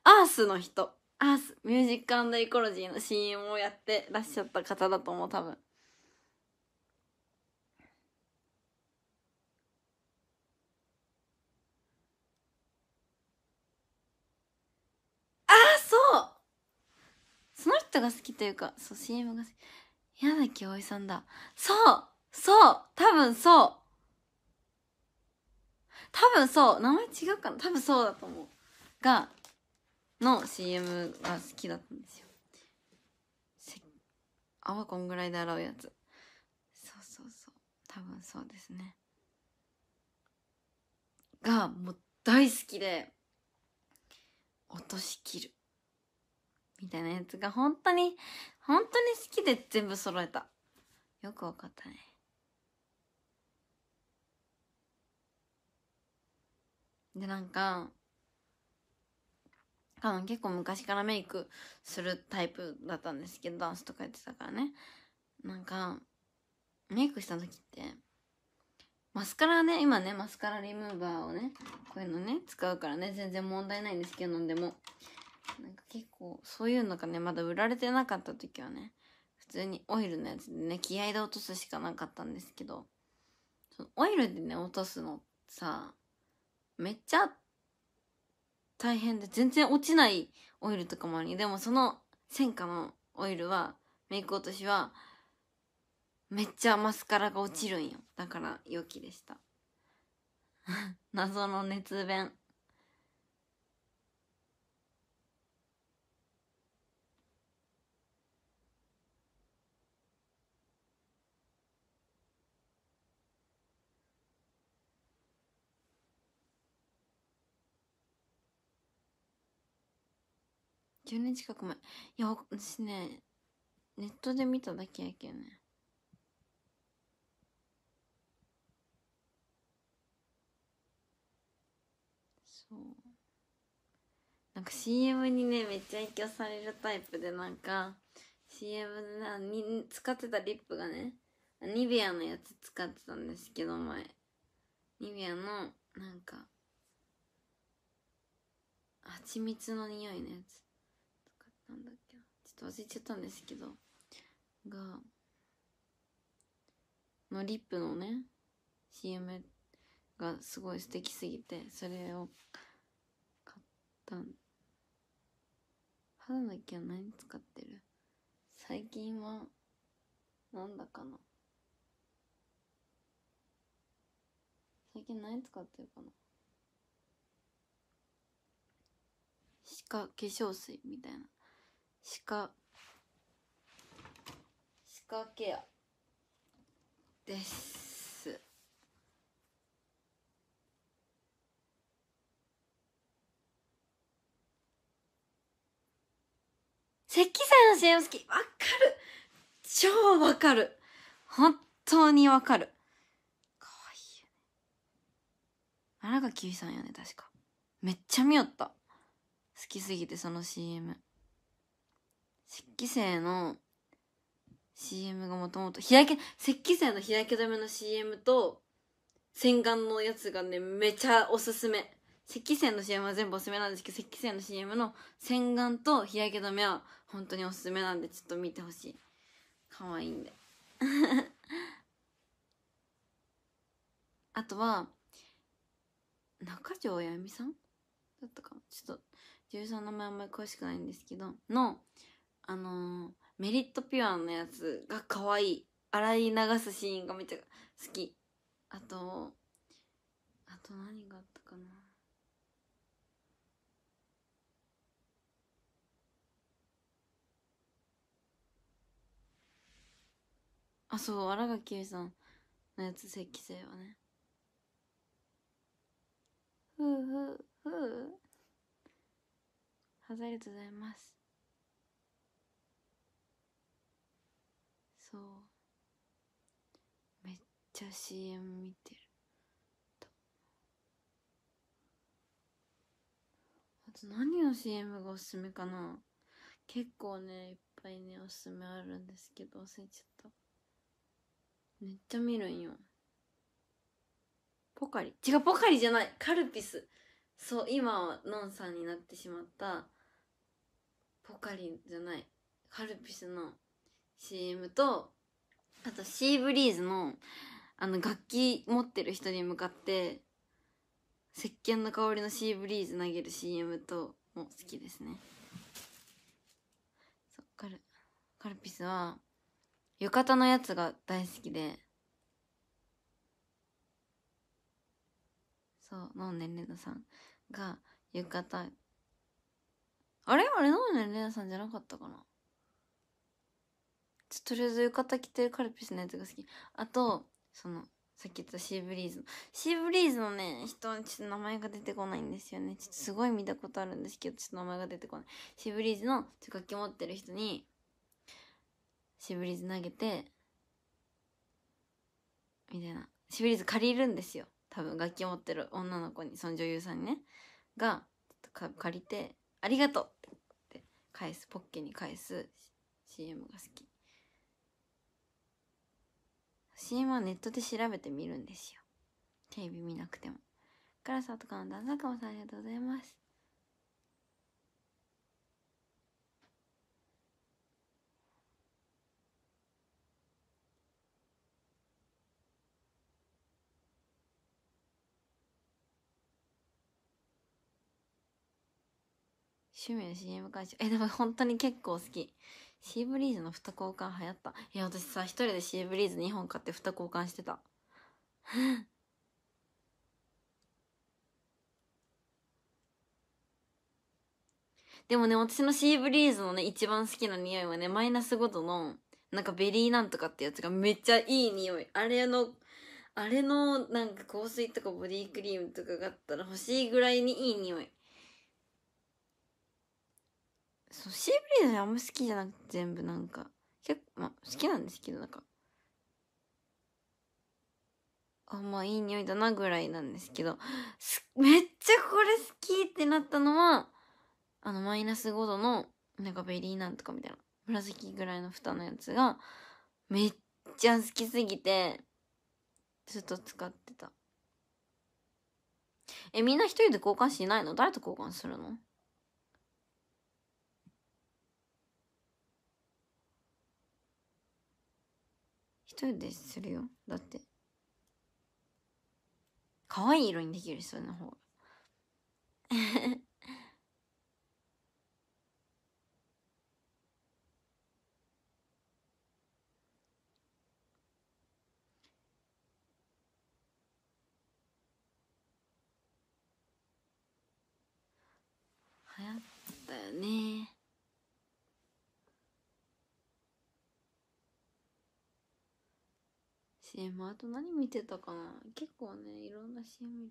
アースの人アースミュージックエコロジーの CM をやってらっしゃった方だと思う多分トが好きというか、そう、CM が好き。崎葵さんだ。そうそう多分そう多分そう名前違うかな多分そうだと思う。が、の CM が好きだったんですよ。泡こんぐらいで洗うやつ。そうそうそう。多分そうですね。が、もう大好きで、落としきる。みたいなやつが本当に、本当に好きで全部揃えた。よくわかったね。で、なんか、多分結構昔からメイクするタイプだったんですけど、ダンスとかやってたからね。なんか、メイクした時って、マスカラね、今ね、マスカラリムーバーをね、こういうのね、使うからね、全然問題ないんですけど、んでも。なんか結構、そういうのがね、まだ売られてなかった時はね、普通にオイルのやつでね、気合で落とすしかなかったんですけど、そのオイルでね、落とすのさ、めっちゃ大変で、全然落ちないオイルとかもあり、でもその戦火のオイルは、メイク落としは、めっちゃマスカラが落ちるんよ。だから、良きでした。謎の熱弁。10年近く前。いや、私ね、ネットで見ただけやけんね。そう。なんか CM にね、めっちゃ影響されるタイプで、なんか、CM でに使ってたリップがね、ニベアのやつ使ってたんですけど、前。ニベアの、なんか、蜂蜜の匂いのやつ。なんだっけなちょっと忘れちゃったんですけどがのリップのね CM がすごい素敵すぎてそれを買ったん肌の毛は何使ってる最近はなんだかな最近何使ってるかなしか化粧水みたいな歯科歯科ケアです関西の CM 好きわかる超わかる本当にわかるかわいいよねあらがきさんよね確かめっちゃ見よった好きすぎてその CM 雪肌精の CM がもともと、日焼け、石器製の日焼け止めの CM と、洗顔のやつがね、めちゃおすすめ。雪肌精の CM は全部おすすめなんですけど、雪肌精の CM の洗顔と日焼け止めは本当におすすめなんで、ちょっと見てほしい。かわいいんで。あとは、中条あやみさんだったかちょっと、女優さんの名前あんまり詳しくないんですけど、の、あのー、メリットピュアのやつが可愛い。洗い流すシーンがめっちゃ好き。あと、あと何があったかな。あ、そう、荒垣結衣さんのやつ、雪精はね。ふうふうふう。ありがとうございます。そうめっちゃ CM 見てるあと何の CM がおすすめかな結構ねいっぱいねおすすめあるんですけど忘れちゃっためっちゃ見るんよポカリ違うポカリじゃないカルピスそう今はノンさんになってしまったポカリじゃないカルピスの CM とあとシーブリーズのあの楽器持ってる人に向かって石鹸の香りのシーブリーズ投げる CM とも好きですねそうカルカルピスは浴衣のやつが大好きでそうノ年ネレナさんが浴衣あれあれノ年ネレナさんじゃなかったかなちょとりあえず浴衣着てるカルピスのやつが好き。あと、その、さっき言ったシーブリーズの。シーブリーズのね、人、ちょっと名前が出てこないんですよね。ちょっとすごい見たことあるんですけど、ちょっと名前が出てこない。シーブリーズの楽器持ってる人に、シーブリーズ投げて、みたいな。シーブリーズ借りるんですよ。多分、楽器持ってる女の子に、その女優さんにね。が、ちょっと借りて、ありがとうって返す、ポッケに返す CM が好き。CM はネットで調べてみるんですよ。テレビ見なくても。からさとかの旦那かもさんありがとうございます。趣味の CM 鑑賞えでも本当に結構好きシーブリーズの蓋交換流行った。いや、私さ、一人でシーブリーズ2本買って蓋交換してた。でもね、私のシーブリーズのね、一番好きな匂いはね、マイナスごとの、なんかベリーなんとかってやつがめっちゃいい匂い。あれの、あれのなんか香水とかボディクリームとかがあったら欲しいぐらいにいい匂い。そう、シーブリーズあんま好きじゃなくて全部なんか、結構、まあ好きなんですけど、なんか、あ、まあいい匂いだなぐらいなんですけど、めっちゃこれ好きってなったのは、あのマイナス5度の、なんかベリーなんとかみたいな、紫ぐらいの蓋のやつが、めっちゃ好きすぎて、ずっと使ってた。え、みんな一人で交換しないの誰と交換するの人でするよだって可愛い色にできるそんな方が 流行ったよね CM あと何見てたかな結構ねいろんな CM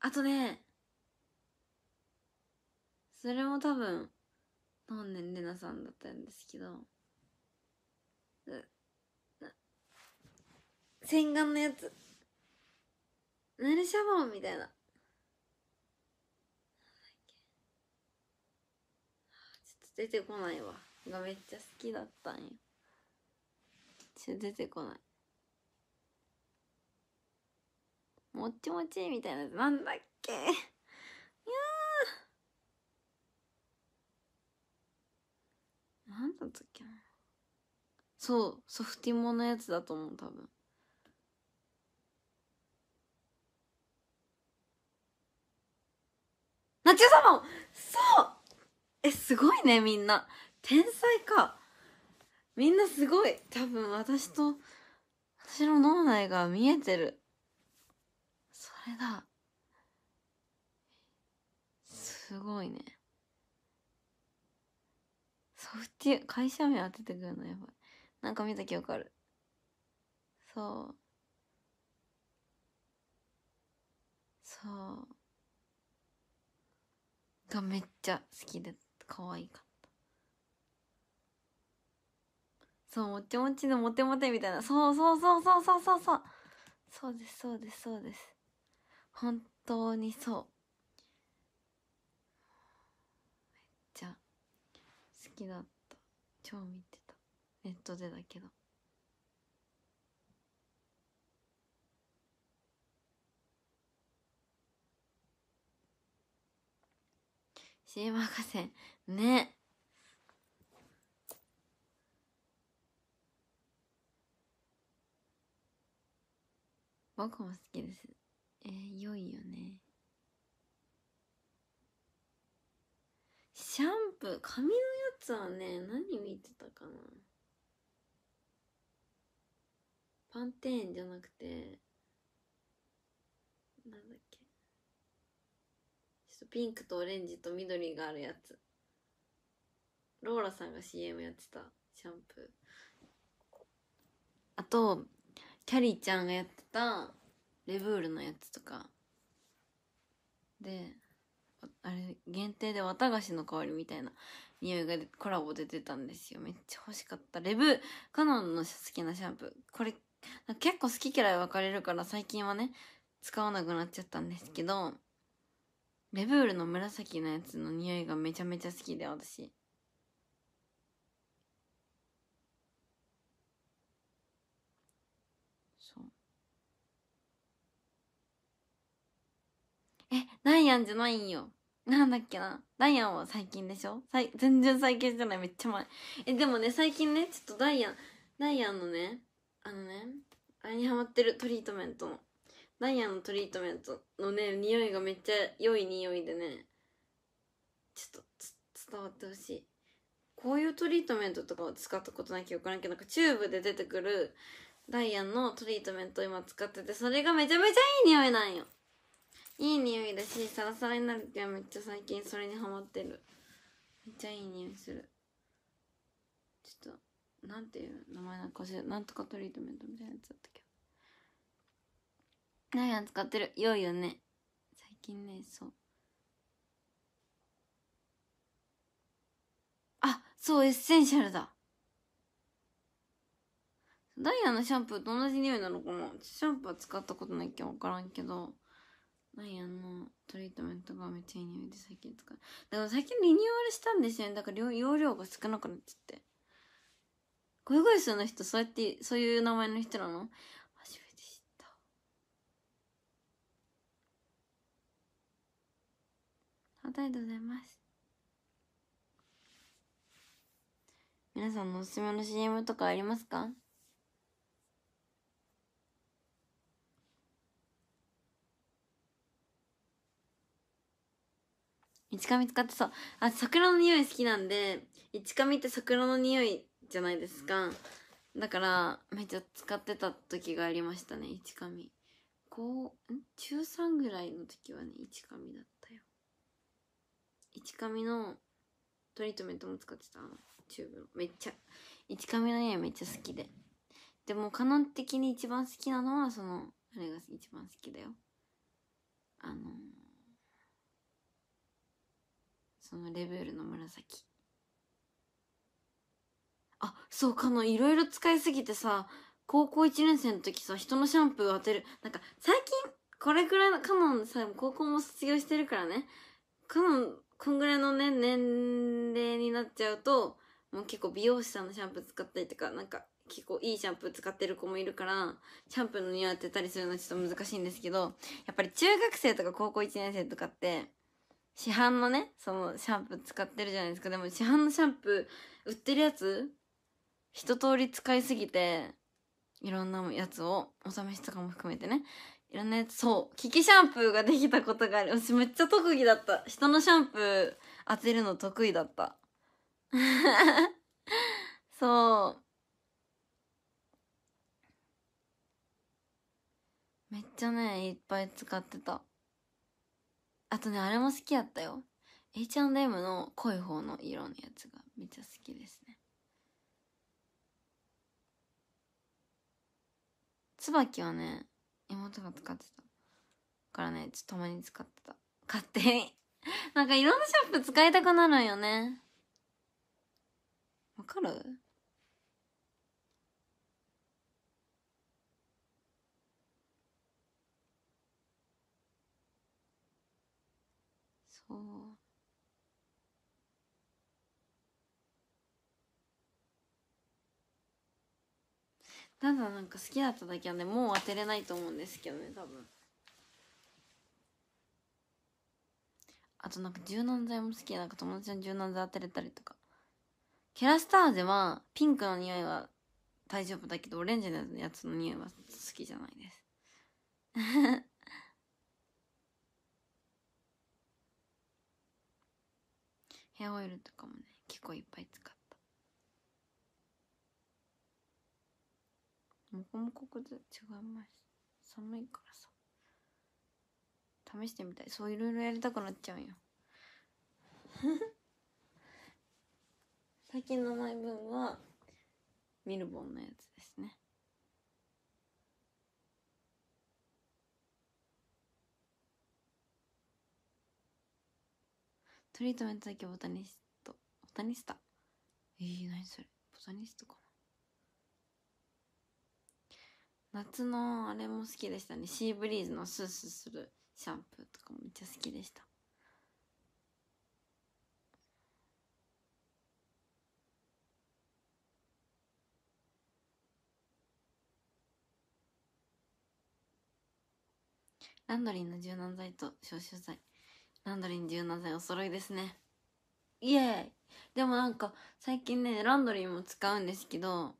あとねそれも多分本年レナさんだったんですけど洗顔のやつヌルシャボンみたいな出てこないわがめっちゃ好きだったんよちょっと出てこない。もっちもちみたいな、なんだっけいやなんだったっけな。そう、ソフティモのやつだと思う、多分。ナチュ様そうえ、すごいね、みんな。天才か。みんなすごい多分私と私の脳内が見えてるそれだすごいねソフティ会社名当ててくるのやばいなんか見た記憶あるそうそうがめっちゃ好きで可愛かなそう、もちもちのモテモテみたいな。そうそうそうそうそうそうそう。そうです、そうです、そうです。本当にそう。めっちゃ好きだった。超見てた。ネットでだけど。c ーマーね。僕も好きです。えー、良いよね。シャンプー、髪のやつはね、何見てたかなパンテーンじゃなくて、なんだっけ。ちょっとピンクとオレンジと緑があるやつ。ローラさんが CM やってたシャンプー。あと、キャリーちゃんがやってたレブールのやつとかであれ限定で綿菓子の香りみたいな匂いがコラボで出たんですよめっちゃ欲しかったレブカノンの好きなシャンプーこれ結構好き嫌い分かれるから最近はね使わなくなっちゃったんですけどレブールの紫のやつの匂いがめちゃめちゃ好きで私え、ダイアンじゃないんよ。なんだっけな。ダイアンは最近でしょ全然最近じゃない、めっちゃ前。え、でもね、最近ね、ちょっとダイアン、ダイアンのね、あのね、あれにハマってるトリートメントの。ダイアンのトリートメントのね、匂いがめっちゃ良い匂いでね、ちょっと伝わってほしい。こういうトリートメントとかを使ったことない記憶ないけど、なんかチューブで出てくるダイアンのトリートメントを今使ってて、それがめちゃめちゃいい匂いなんよ。いい匂いだしサラサラになるってめっちゃ最近それにハマってるめっちゃいい匂いするちょっとなんていう名前なんかしらなんとかトリートメントみたいなやつだったけどナイアン使ってる良いよね最近ねそうあそうエッセンシャルだダイヤのシャンプーと同じ匂いなのかなシャンプーは使ったことないけわ分からんけどマイアンのトリートメントがめっちゃいい匂いで最近使う。だから最近リニューアルしたんですよね。だから容量が少なくなっちゃって。ゴイゴイスの人、そうやって、そういう名前の人なの初めて知った。ありがとうございます。皆さんのおすすめの CM とかありますか一カミ使ってそうあ桜の匂い好きなんで一カミって桜の匂いじゃないですかだからめっちゃ使ってた時がありましたね一カミこうん中3ぐらいの時はね一カミだったよ一カミのトリートメントも使ってたチューブのめっちゃ一カミの匂いめっちゃ好きででもカノン的に一番好きなのはそのあれが一番好きだよあのーそのレベルの紫あそうかのいろいろ使いすぎてさ高校1年生の時さ人のシャンプー当てるなんか最近これくらいのカノンさ高校も卒業してるからねカノンこんぐらいのね年齢になっちゃうともう結構美容師さんのシャンプー使ったりとかなんか結構いいシャンプー使ってる子もいるからシャンプーの匂い当てたりするのはちょっと難しいんですけどやっぱり中学生とか高校1年生とかって市販のね、そのシャンプー使ってるじゃないですか。でも市販のシャンプー売ってるやつ、一通り使いすぎて、いろんなやつを、お試しとかも含めてね、いろんなやつ、そう、キきシャンプーができたことがあり、私めっちゃ特技だった。人のシャンプー当てるの得意だった。そう。めっちゃね、いっぱい使ってた。あとね、あれも好きやったよ。H&M の濃い方の色のやつがめっちゃ好きですね。椿はね、妹が使ってた。からね、ちょっとたまに使ってた。勝手になんかいろんなシャンプー使いたくなるんよね。わかるこうただなんか好きだっただけはねもう当てれないと思うんですけどね多分あとなんか柔軟剤も好きなんか友達の柔軟剤当てれたりとかケラスターゼはピンクの匂いは大丈夫だけどオレンジのやつの匂いは好きじゃないですヘアオイルとかもね結構いっぱい使ったもこもこくず違います寒いからさ試してみたいそういろいろやりたくなっちゃうよ 最近のマイブームはミルボンのやつトリートメントだけボタニスト。ボタニスタえー、何それボタニストかな夏のあれも好きでしたね。シーブリーズのスースーするシャンプーとかもめっちゃ好きでした。ランドリーの柔軟剤と消臭剤。ランドリーに柔軟剤お揃いですね。イエーイでもなんか、最近ね、ランドリーも使うんですけど、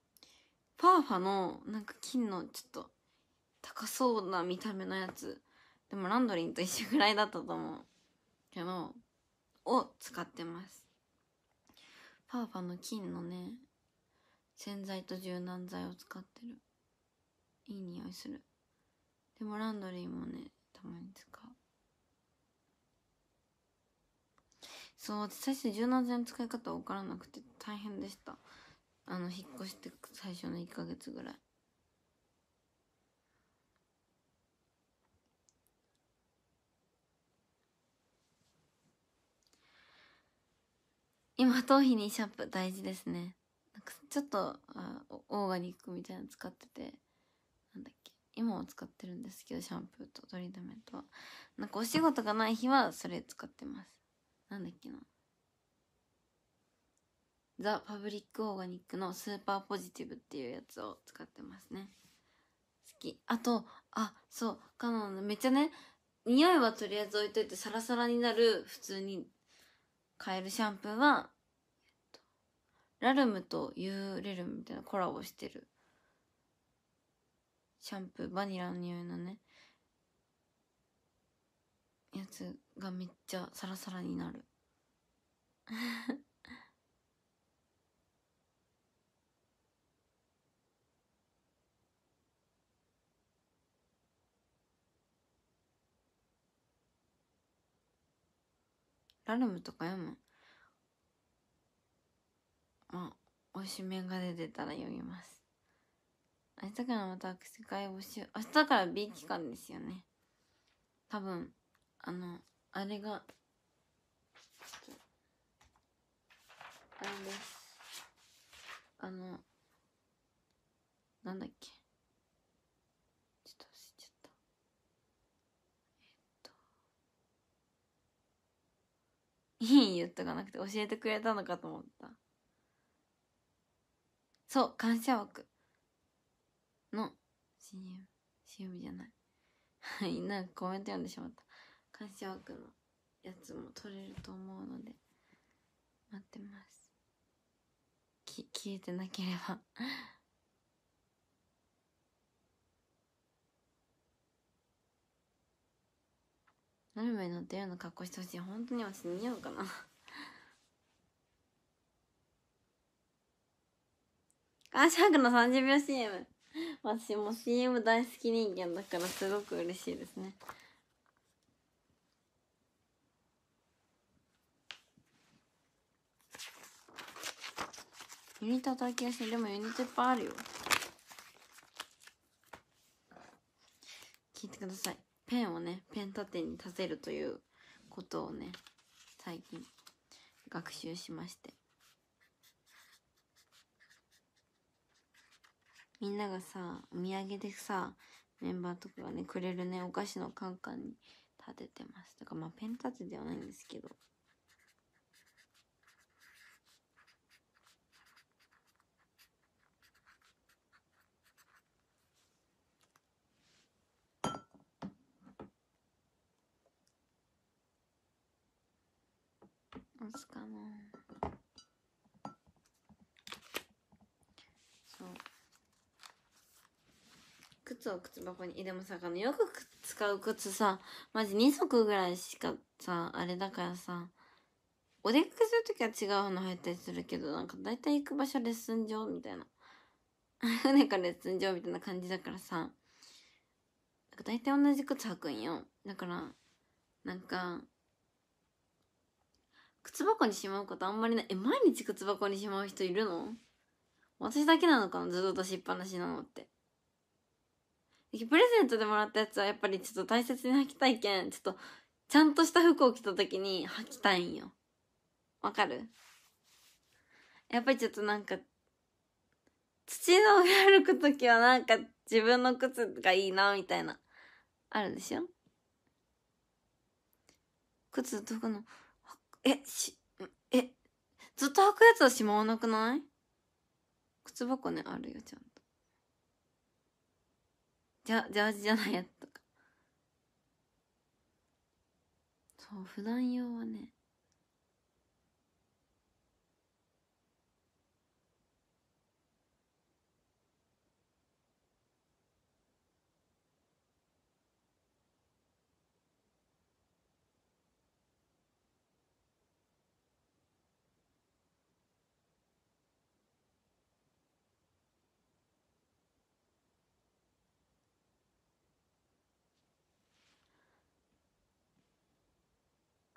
ファーファの、なんか金のちょっと、高そうな見た目のやつ。でもランドリーと一緒ぐらいだったと思う。けど、を使ってます。ファーファの金のね、洗剤と柔軟剤を使ってる。いい匂いする。でもランドリーもね、たまに使う。そう最初柔軟剤の使い方分からなくて大変でしたあの引っ越して最初の1ヶ月ぐらい今頭皮にシャンプー大事ですねなんかちょっとあオーガニックみたいなの使っててなんだっけ今も使ってるんですけどシャンプーとトリートメントはなんかお仕事がない日はそれ使ってますなんだっけなザ・パブリック・オーガニックのスーパーポジティブっていうやつを使ってますね好きあとあそうカノンのめっちゃね匂いはとりあえず置いといてサラサラになる普通に買えるシャンプーは、えっと、ラルムとユーレルムみたいなコラボしてるシャンプーバニラの匂いのねやつがめっちゃサラサラになる ラルムとか読むまあ推し面が出てたら読みます明日からまた世界推し明日から B 期間ですよね多分あのあれがあれですあのなんだっけちょっと忘れちゃったえっといい言っとかなくて教えてくれたのかと思ったそう感謝枠の CM CM じゃないは いなんかコメント読んでしまった歌唱区のやつも取れると思うので待ってますき消えてなければノ ルマに乗ったような格好してほしい本当に私似合うかなあ、シ ャークの30秒 CM 私も CM 大好き人間だからすごく嬉しいですねユニット叩きやすい。でもユニットいっぱいあるよ。聞いてください。ペンをね、ペンてに立てるということをね、最近学習しまして。みんながさ、お土産でさ、メンバーとかがね、くれるね、お菓子のカンカンに立ててます。だからまあペン立てではないんですけど。靴箱に。でもさ、あの、よく使う靴さ、マジ2足ぐらいしかさ、あれだからさ、お出かけするときは違うの入ったりするけど、なんか大体行く場所レッスン場みたいな。船 かレッスン場みたいな感じだからさ、なんか大体同じ靴履くんよ。だから、なんか、靴箱にしまうことあんまりない。え、毎日靴箱にしまう人いるの私だけなのかなずっと出しっぱなしなのって。プレゼントでもらったやつはやっぱりちょっと大切に履きたいけん、ちょっと、ちゃんとした服を着た時に履きたいんよ。わかるやっぱりちょっとなんか、土の上歩く時はなんか自分の靴がいいな、みたいな、あるでしょ靴とくの、え、し、え、ずっと履くやつはしまわなくない靴箱ね、あるよ、ちゃんと。ジャ、ジャージじゃないやつとか。そう、普段用はね、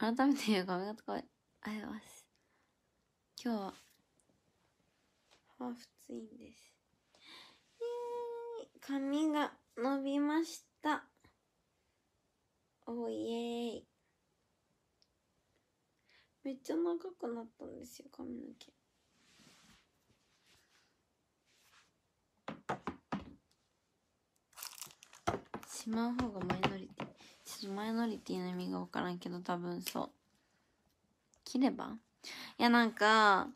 改めて言う髪型かわいあります。今日は、ハーフツインです。髪が伸びました。おいえい。めっちゃ長くなったんですよ、髪の毛。しまう方がマイナ私マイノリティの意味が分からんけど多分そう切ればいやなんか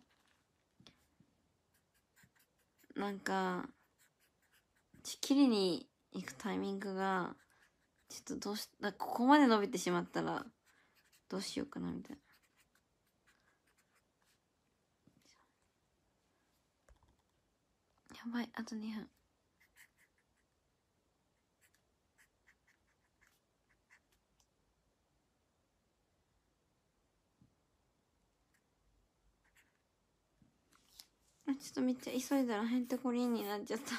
なんか切りに行くタイミングがちょっとどうしなここまで伸びてしまったらどうしようかなみたいな。やばいあと2分。ちょっとめっちゃ急いだらへんてこりんになっちゃった。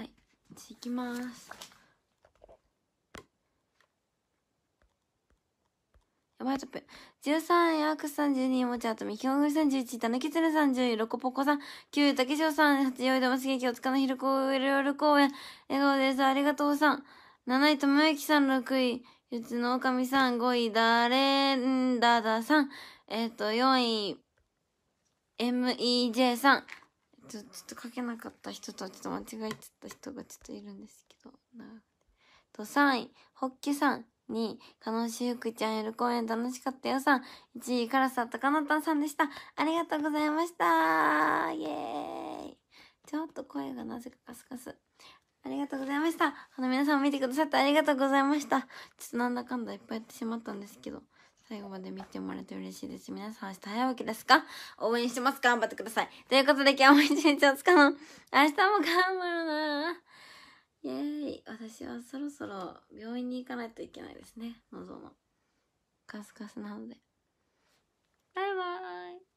はい、じゃ行きます。やばトップ。13、アークスさん、12、おもちゃ、あとみ、ひょうぐりさん、11、たぬきつねさん、10、ロコポコさん、9、たけしょうさん、8、よいどますげき、おつかのひるこ、うるいる公園、笑顔です、ありがとうさん。7位、ともゆきさん、6位、ゆつのおかみさん、5位、だれんだださん、えっ、ー、と、4位、MEJ さん。ちょ、ちょっと書けなかった人と、ちょっと間違えちゃった人がちょっといるんですけど、なと、3位、ホッケさん。2位、かのしゆくちゃんやる公演楽しかったよさん。1位、カラスあったかなたさんでした。ありがとうございました。イエーイ。ちょっと声がなぜかカスカス。ありがとうございました。あの皆さん見てくださってありがとうございました。ちょっとなんだかんだいっぱいやってしまったんですけど、最後まで見てもらえて嬉しいです。皆さん明日早起きですか応援してますか頑張ってください。ということで今日も一日お疲れ。明日も頑張るなイエーイ私はそろそろ病院に行かないといけないですね。喉の。カスカスなので。バイバーイ